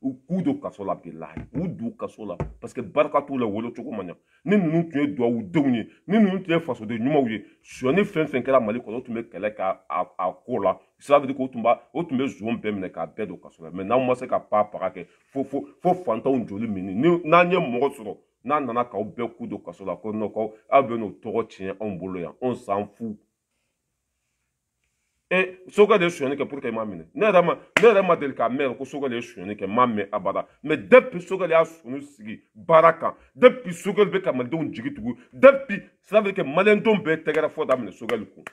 Speaker 1: ou kudo kaso la bilahi, ou du kaso la. Parce que barakatou la wolo choko manya. Ni nous tu es doa ou deunye, ni nous tu es faso de nyuma ouye. Suane fen fen kela mali kodo tu me kele ka a ko la. Cela veut dire qu'o tumba, o tumbe zouon bemine ka bedo kaso la. Mais na ou ma se ka pa parake, fo fo, fo fantan ou joli mini. Ni na nye moro soro. n'a nana k'aw bɛɛ ku don kaso la ko nɔ k'aw aw bɛ n'o tɔgɔ tiɲɛ anw bolo yan anw s'an fu e sokɛ de ye sonyani kɛ pour que i m'a minɛ ne yɛrɛ ma ne yɛrɛ ma deli k'a mɛn ko sokɛ de ye sonyani kɛ n m'a mɛn abada mɛ depuis sokɛ de y'a sɔnni sigi baara kan depuis sokɛ de bɛ ka malidenw jigi tugu depuis ça veut dire que maliyɛndenw bɛɛ tɛgɛrɛ fɔ daminɛ sokɛ de kun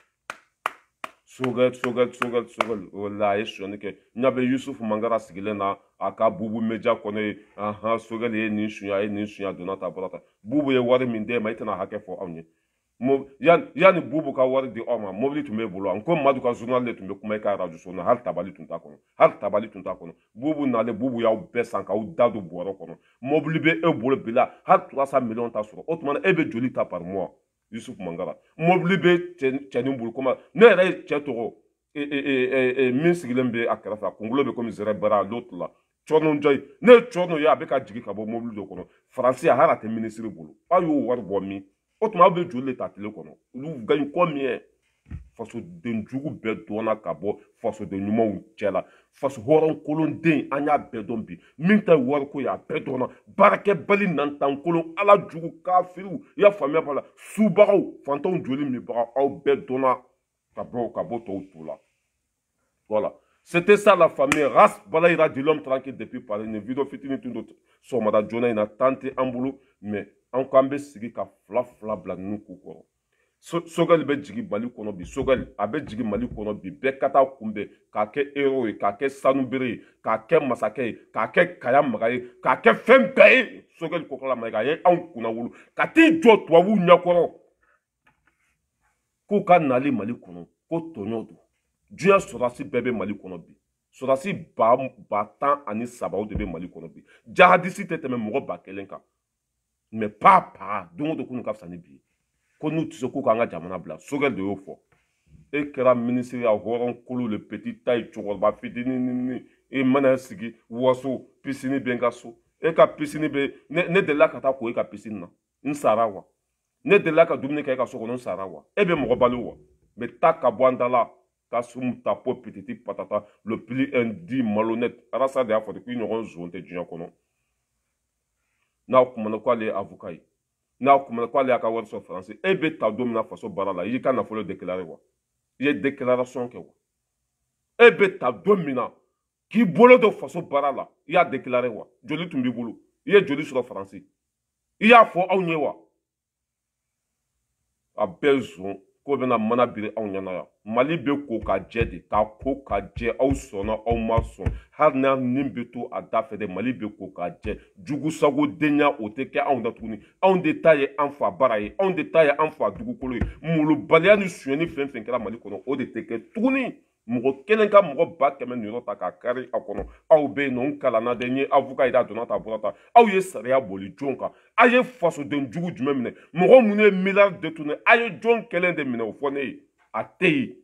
Speaker 1: cogo cogo cogo cogo o la a ye sonyani kɛ n'a bɛ yusufu mangara sigilen na a ka bubu meja kɔnɔ ye ahan sogɛli ye nin sunya ye nin sunya donna ta bɔra ta bubu ye wari min d'e ma i tɛna hakɛ fɔ anw ye yanni bubu ka wari di aw ma mobili tun b'e bolo nko madu ka zurunali de tun bɛ kuma i ka arajo so na hali tabali tun t'a kɔnɔ hali tabali tun t'a kɔnɔ bubu nalen bubu y'aw bɛɛ san k'aw da don bɔrɔ kɔnɔ mobili bɛ e bolo bi la hali trois cent miliyɔn t'a sɔrɔ o tuma na e bɛ joli ta par mois yusufu mangaba mobili bɛ cɛ ni bolo koma ne yɛrɛ ye cɛ tɔgɔ e, e, e, min sigilen bɛ a kɛrɛfɛ a kunkolo bɛ komi zɛrɛ bara a l'o la cɔnu jɔ ye ne ye cɔnu ye a bɛ ka jigin ka bɔ mobili dɔ kɔnɔ faransi a hali a tɛ minisiri bolo aw y'o wari bɔ min o tuma aw bɛ joli de ta tile kɔnɔ olu gaɲi kɔ min yɛ fasodenjugu bɛɛ dɔnna ka bɔ fasoden ɲumanw cɛla faso hɔrɔnkolondenw an y'a bɛɛ dɔn bi min ta ye wariko ye a bɛɛ dɔnna baarakɛbali nantankolon ala jugu kafiriw i y'a faamuya b'a la subagaw fantanw joli minbaga aw bɛɛ dɔnna ka bɔ ka bɔ tɔw tu la voilà c'était ça la famille race balayira de l'homme tranquille depuis paris ni vidéo fitini tun do sɔgɔmada joona in na tan tɛ an bolo mais an ko an bɛ sigi ka fila fila bila ninnu ko kɔrɔ sogali bɛ jigi mali kɔnɔ bi sogali a bɛ jigi mali kɔnɔ bi bɛɛ ka taa kunbɛn k'a kɛ ero ye k'a kɛ sanubere ye k'a kɛ masakɛ ye k'a kɛ kaya maga ye k'a kɛ fɛn bɛɛ ye sogali kɔkɔla mayiga a ye anw kunna wolo ka t'i jɔ tubabuw ɲɛkɔrɔ k'u ka nali mali kɔnɔ ko tɔɲɔ don diɲɛ sɔrɔdasi bɛɛ bɛ mali kɔnɔ bi sɔrɔdasi ba ba tan ani sabaw de bɛ mali kɔnɔ bi jahadisi tɛ tɛmɛ mɔgɔ ba kelen kan mɛ paa paa don o don kunu ka fisa ni bi ye ko n'u tɛ se k'u k'an ka jamana bila sokɛ de y'o fɔ e kɛra minisiri ya hɔrɔn kolo le petit ta ye cɛkɔrɔba fitininini e mana sigi waso pisini bɛ n ka so e ka pisini bɛ ne ne delila ka taa ko e ka pisini na n sara wa ne delila ka dumuni kɛ e ka so kɔnɔ n sara wa e eh bɛ mɔgɔ balo wa mɛ ta ka bɔ an da la ka sum ta po petiti patata le plus indi malhonnête arasa de y'a fɔ ten k'i ɲɔgɔn zon tɛ diɲɛ kɔnɔ n'a kumana k'ale ye avocat ye n'a kumana k'ale y'a ka wari sɔrɔ faransi e eh bɛ ta don min na faso baara la i ka nafolo déclaré wa i ye déclaration kɛ wa e eh bɛ ta don min na k'i bolo don faso baara la i y'a déclaré wa joli tun b'i bolo i ye joli sɔrɔ faransi i y'a fɔ anw ye wa a bɛɛ zon ko bɛna mana biri anw ɲɛna yan mali bɛ ko ka jɛ de ka ko ka jɛ aw sɔnna aw ma sɔn hali n'a nin bɛ to a da fɛ dɛ mali bɛ ko ka jɛ jugusagodenya o tɛ kɛ anw na tuguni anw de ta ye an fa bara ye anw de ta ye an fa dugukolo ye molobaliya ni sonyɛni fɛn fɛn kɛra mali kɔnɔ o de tɛ kɛ tuguni mɔgɔ kelen ka mɔgɔ ba kɛmɛ niyɔrɔ ta k'a kari a kɔnɔ aw bɛ yen nɔ n kalanna dɛ n ye avuka yira a donna ta a bɔra tan aw ye sariya boli jɔn kan aw ye fasoden jugu jumɛn minɛ mɔgɔ minnu ye miliyari detune aw ye jɔn kelen de minɛ o fɔ ne ye a tɛ yen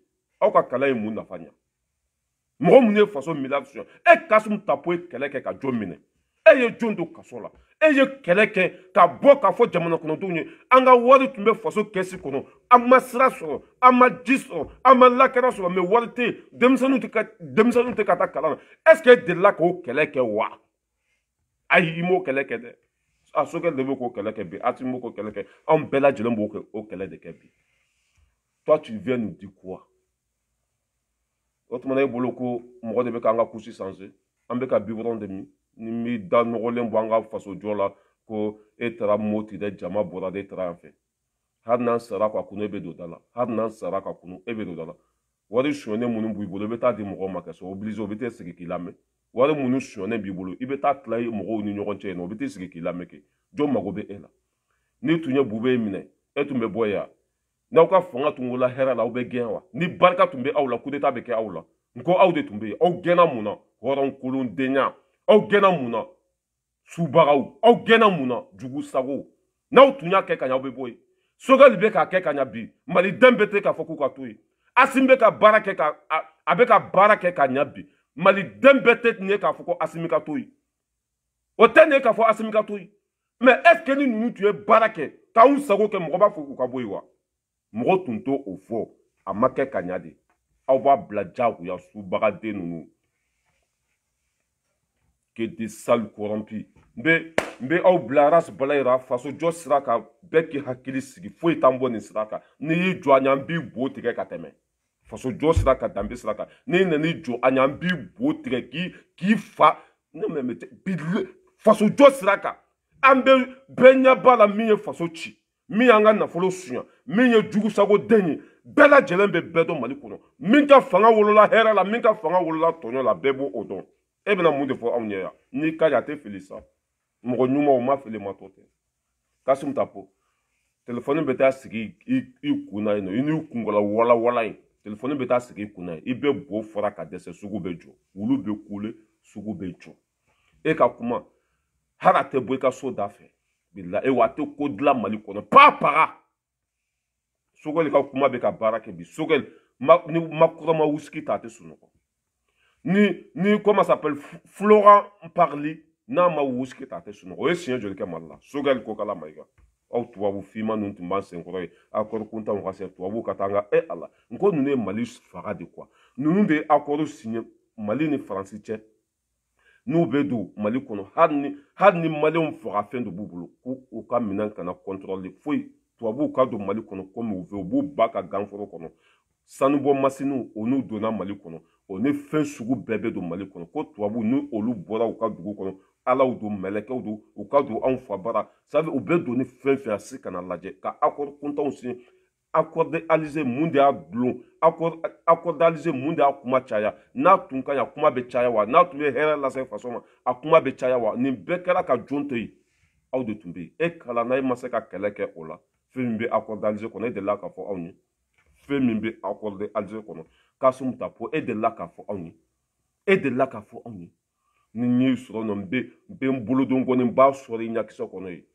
Speaker 1: aw ka kalan ye mun nafa ɲa mɔgɔ minnu ye faso miliyari sɔrɔ e kasimu tapo ye kɛlɛ kɛ ka jɔn minɛ e ye jɔn to kaso la e ye kɛlɛ kɛ ka bɔ k'a fɔ jamana kɔnɔdenw ye an ka wari tun bɛ faso kɛsi kɔnɔ an ma sira sɔrɔ an ma ji sɔrɔ an ma lakana sɔrɔ mɛ wari tɛ yen denmisɛnninw tɛ ka denmisɛnninw tɛ ka taa kalan na est ce que e delila k'o kɛlɛ kɛ wa ayi i m'o kɛlɛ kɛ dɛ a sokɛ de bɛ k'o kɛlɛ kɛ bi ati m'o k'o kɛlɛ kɛ anw bɛɛ lajɛlen b'o kɛ o kɛlɛ de kɛ bi toi tu viens nous dire quoi o tuma na e bolo ko mɔgɔ de bɛ k'an ka kusi sanse an bɛ ka biwɔrɔn de min ni mi da nɔgɔlen bɔ an ka fasojɔ la ko e taara moti dɛ jama bɔra de e taara yan fɛ hali n'an sara ka kunu e bɛ don da la hali n'an sara ka kunu e bɛ don da la wari sonyɛnen minnu b'i bolo i bɛ taa di mɔgɔw ma ka sɔrɔ obilize o bɛ t'e sigi k'i lamɛn wari minnu sonyɛnen b'i bolo i bɛ taa tila mɔgɔw ni ɲɔgɔn cɛ yen nɔ o bɛ t'e sigi k'i lamɛn kɛ jɔn mago bɛ e la n'i tun ye bube minɛ e tun bɛ bɔ yan n'aw ka fanga tun wula hɛrɛ la aw bɛ gɛn wa ni barika tun bɛ aw la kudeta bɛ kɛ aw la nko aw de tun bɛ yen aw gɛnna mun na hɔrɔnkolondenya aw gɛnna mun na subagaw aw gɛnna mun na jugu sago n'aw tun y'a kɛ ka ɲa aw bɛ bɔ yen sogɛli bɛ k'a kɛ ka ɲa bi maliden bɛ tɛ k'a fɔ k'u ka to yen asimi bɛ ka baara kɛ ka a bɛ ka baara kɛ ka ɲa bi maliden bɛɛ tɛ nin ye k'a fɔ ko asimi ka to yen o tɛ nin ye k'a fɔ asimi ka to yen mɛ est ce que ni ninnu tun ye baara kɛ k'anw sago kɛ mɔgɔ b'a fɔ k'u ka bɔ yen wa mɔgɔ tun t'o fɔ a ma kɛ ka ɲa de aw b'a bila diyagoya subaga den ninnu qui est des sales corrompus n bɛ n bɛ aw bila rasi bala yira fasojɔ sira kan bɛɛ k'i hakili sigi foyi t'an bɔ nin sira kan n'i y'i jɔ an ɲɛ an b'i bo tigɛ ka tɛmɛ fasojɔ sira kan danbe sira kan n'i nan'i jɔ an ɲɛ an b'i bo tigɛ k'i k'i fa ne mɛ mɛ bi fasojɔ sira kan an bɛ bɛɛ ɲɛ b'a la min ye faso ci min y'an ka nafolo suɲa min ye jugusagoden ye bɛɛ lajɛlen bɛ bɛɛ dɔn mali kɔnɔ min ka fanga wolola hɛrɛ la min ka fanga wolola tɔɲɔ la bɛɛ b'o dɔn e bɛna mun de fɔ anw ɲɛ yan n'i ka di a tɛ fili sa mɔgɔ ɲumanw ma fili ma tɔ tɛ kasum ta po telefɔni bɛ taa sigi i kun na yen nɔ i n'i kunkɔla walawala yen telefɔni bɛ taa sigi i kun na yen i bɛ bo fara ka dɛsɛ sugu bɛ jɔ wulu bɛ kule sugu bɛ jɔ e ka kuma hali a tɛ bɔ i e ka so da fɛ bila e wa a tɛ ko dilan mali kɔnɔ paapaga sogɛli e ka kuma bɛ ka baara kɛ bi sogɛli ma ni makɔrɔma wusigi ta a tɛ sunɔgɔ ni ni comment s'appelle Florent Parly n'a ma wusu ke ta tɛ sunɔgɔ o ye siɲɛ joli kɛ mali la sogali ko kala mayiga aw tubabu finma ninnu tun b'an senkɔrɔ ye akɔri kuntanw ka se tubabuw ka taa an ka e ala n ko ninnu ye mali faga de kuwa ninnu de ye akɔri siɲɛ mali ni faransi cɛ n'u bɛ don mali kɔnɔ hali ni hali ni maliyɛnw faga fɛn dɔ b'u bolo ko u ka minɛn kana kɔntɔrɔli foyi tubabuw ka don mali kɔnɔ komi u fɛ u b'u ba ka ganforo kɔnɔ sanubɔ masiniw o n'u donna mali kɔnɔ o ni fɛn sugu bɛɛ bɛ don mali kɔnɔ ko tubabu ni olu bɔra u ka dugu kɔnɔ alaw don mɛlɛkɛw don u ka don anw fa bara sabu u bɛ don ni fɛn fɛn a se ka na lajɛ ka akɔri kuntanw sen akɔri de alize mun de y'a dulon akɔri de alize mun de y'a kuma caya n'a tun ka ɲi a kuma bɛ caya wa n'a tun ye hɛrɛ lase faso ma a kuma bɛ caya wa nin bɛɛ kɛra ka jɔn to yen aw de tun bɛ yen e kalan na e ma se ka kɛlɛ kɛ o la fɛn min bɛ akɔri de alize kɔnɔ e delila k'a fɔ aw ye fɛn min bɛ akɔri de alize kɔnɔ k'a sɔn ta fɔ e delila k'a fɔ anw ye e delila k'a fɔ anw ye ni n y'i sɔrɔ nɔ n bɛ n bɛ n bolodon kɔni n b'a sɔrɔ i ɲakisɛ kɔnɔ yen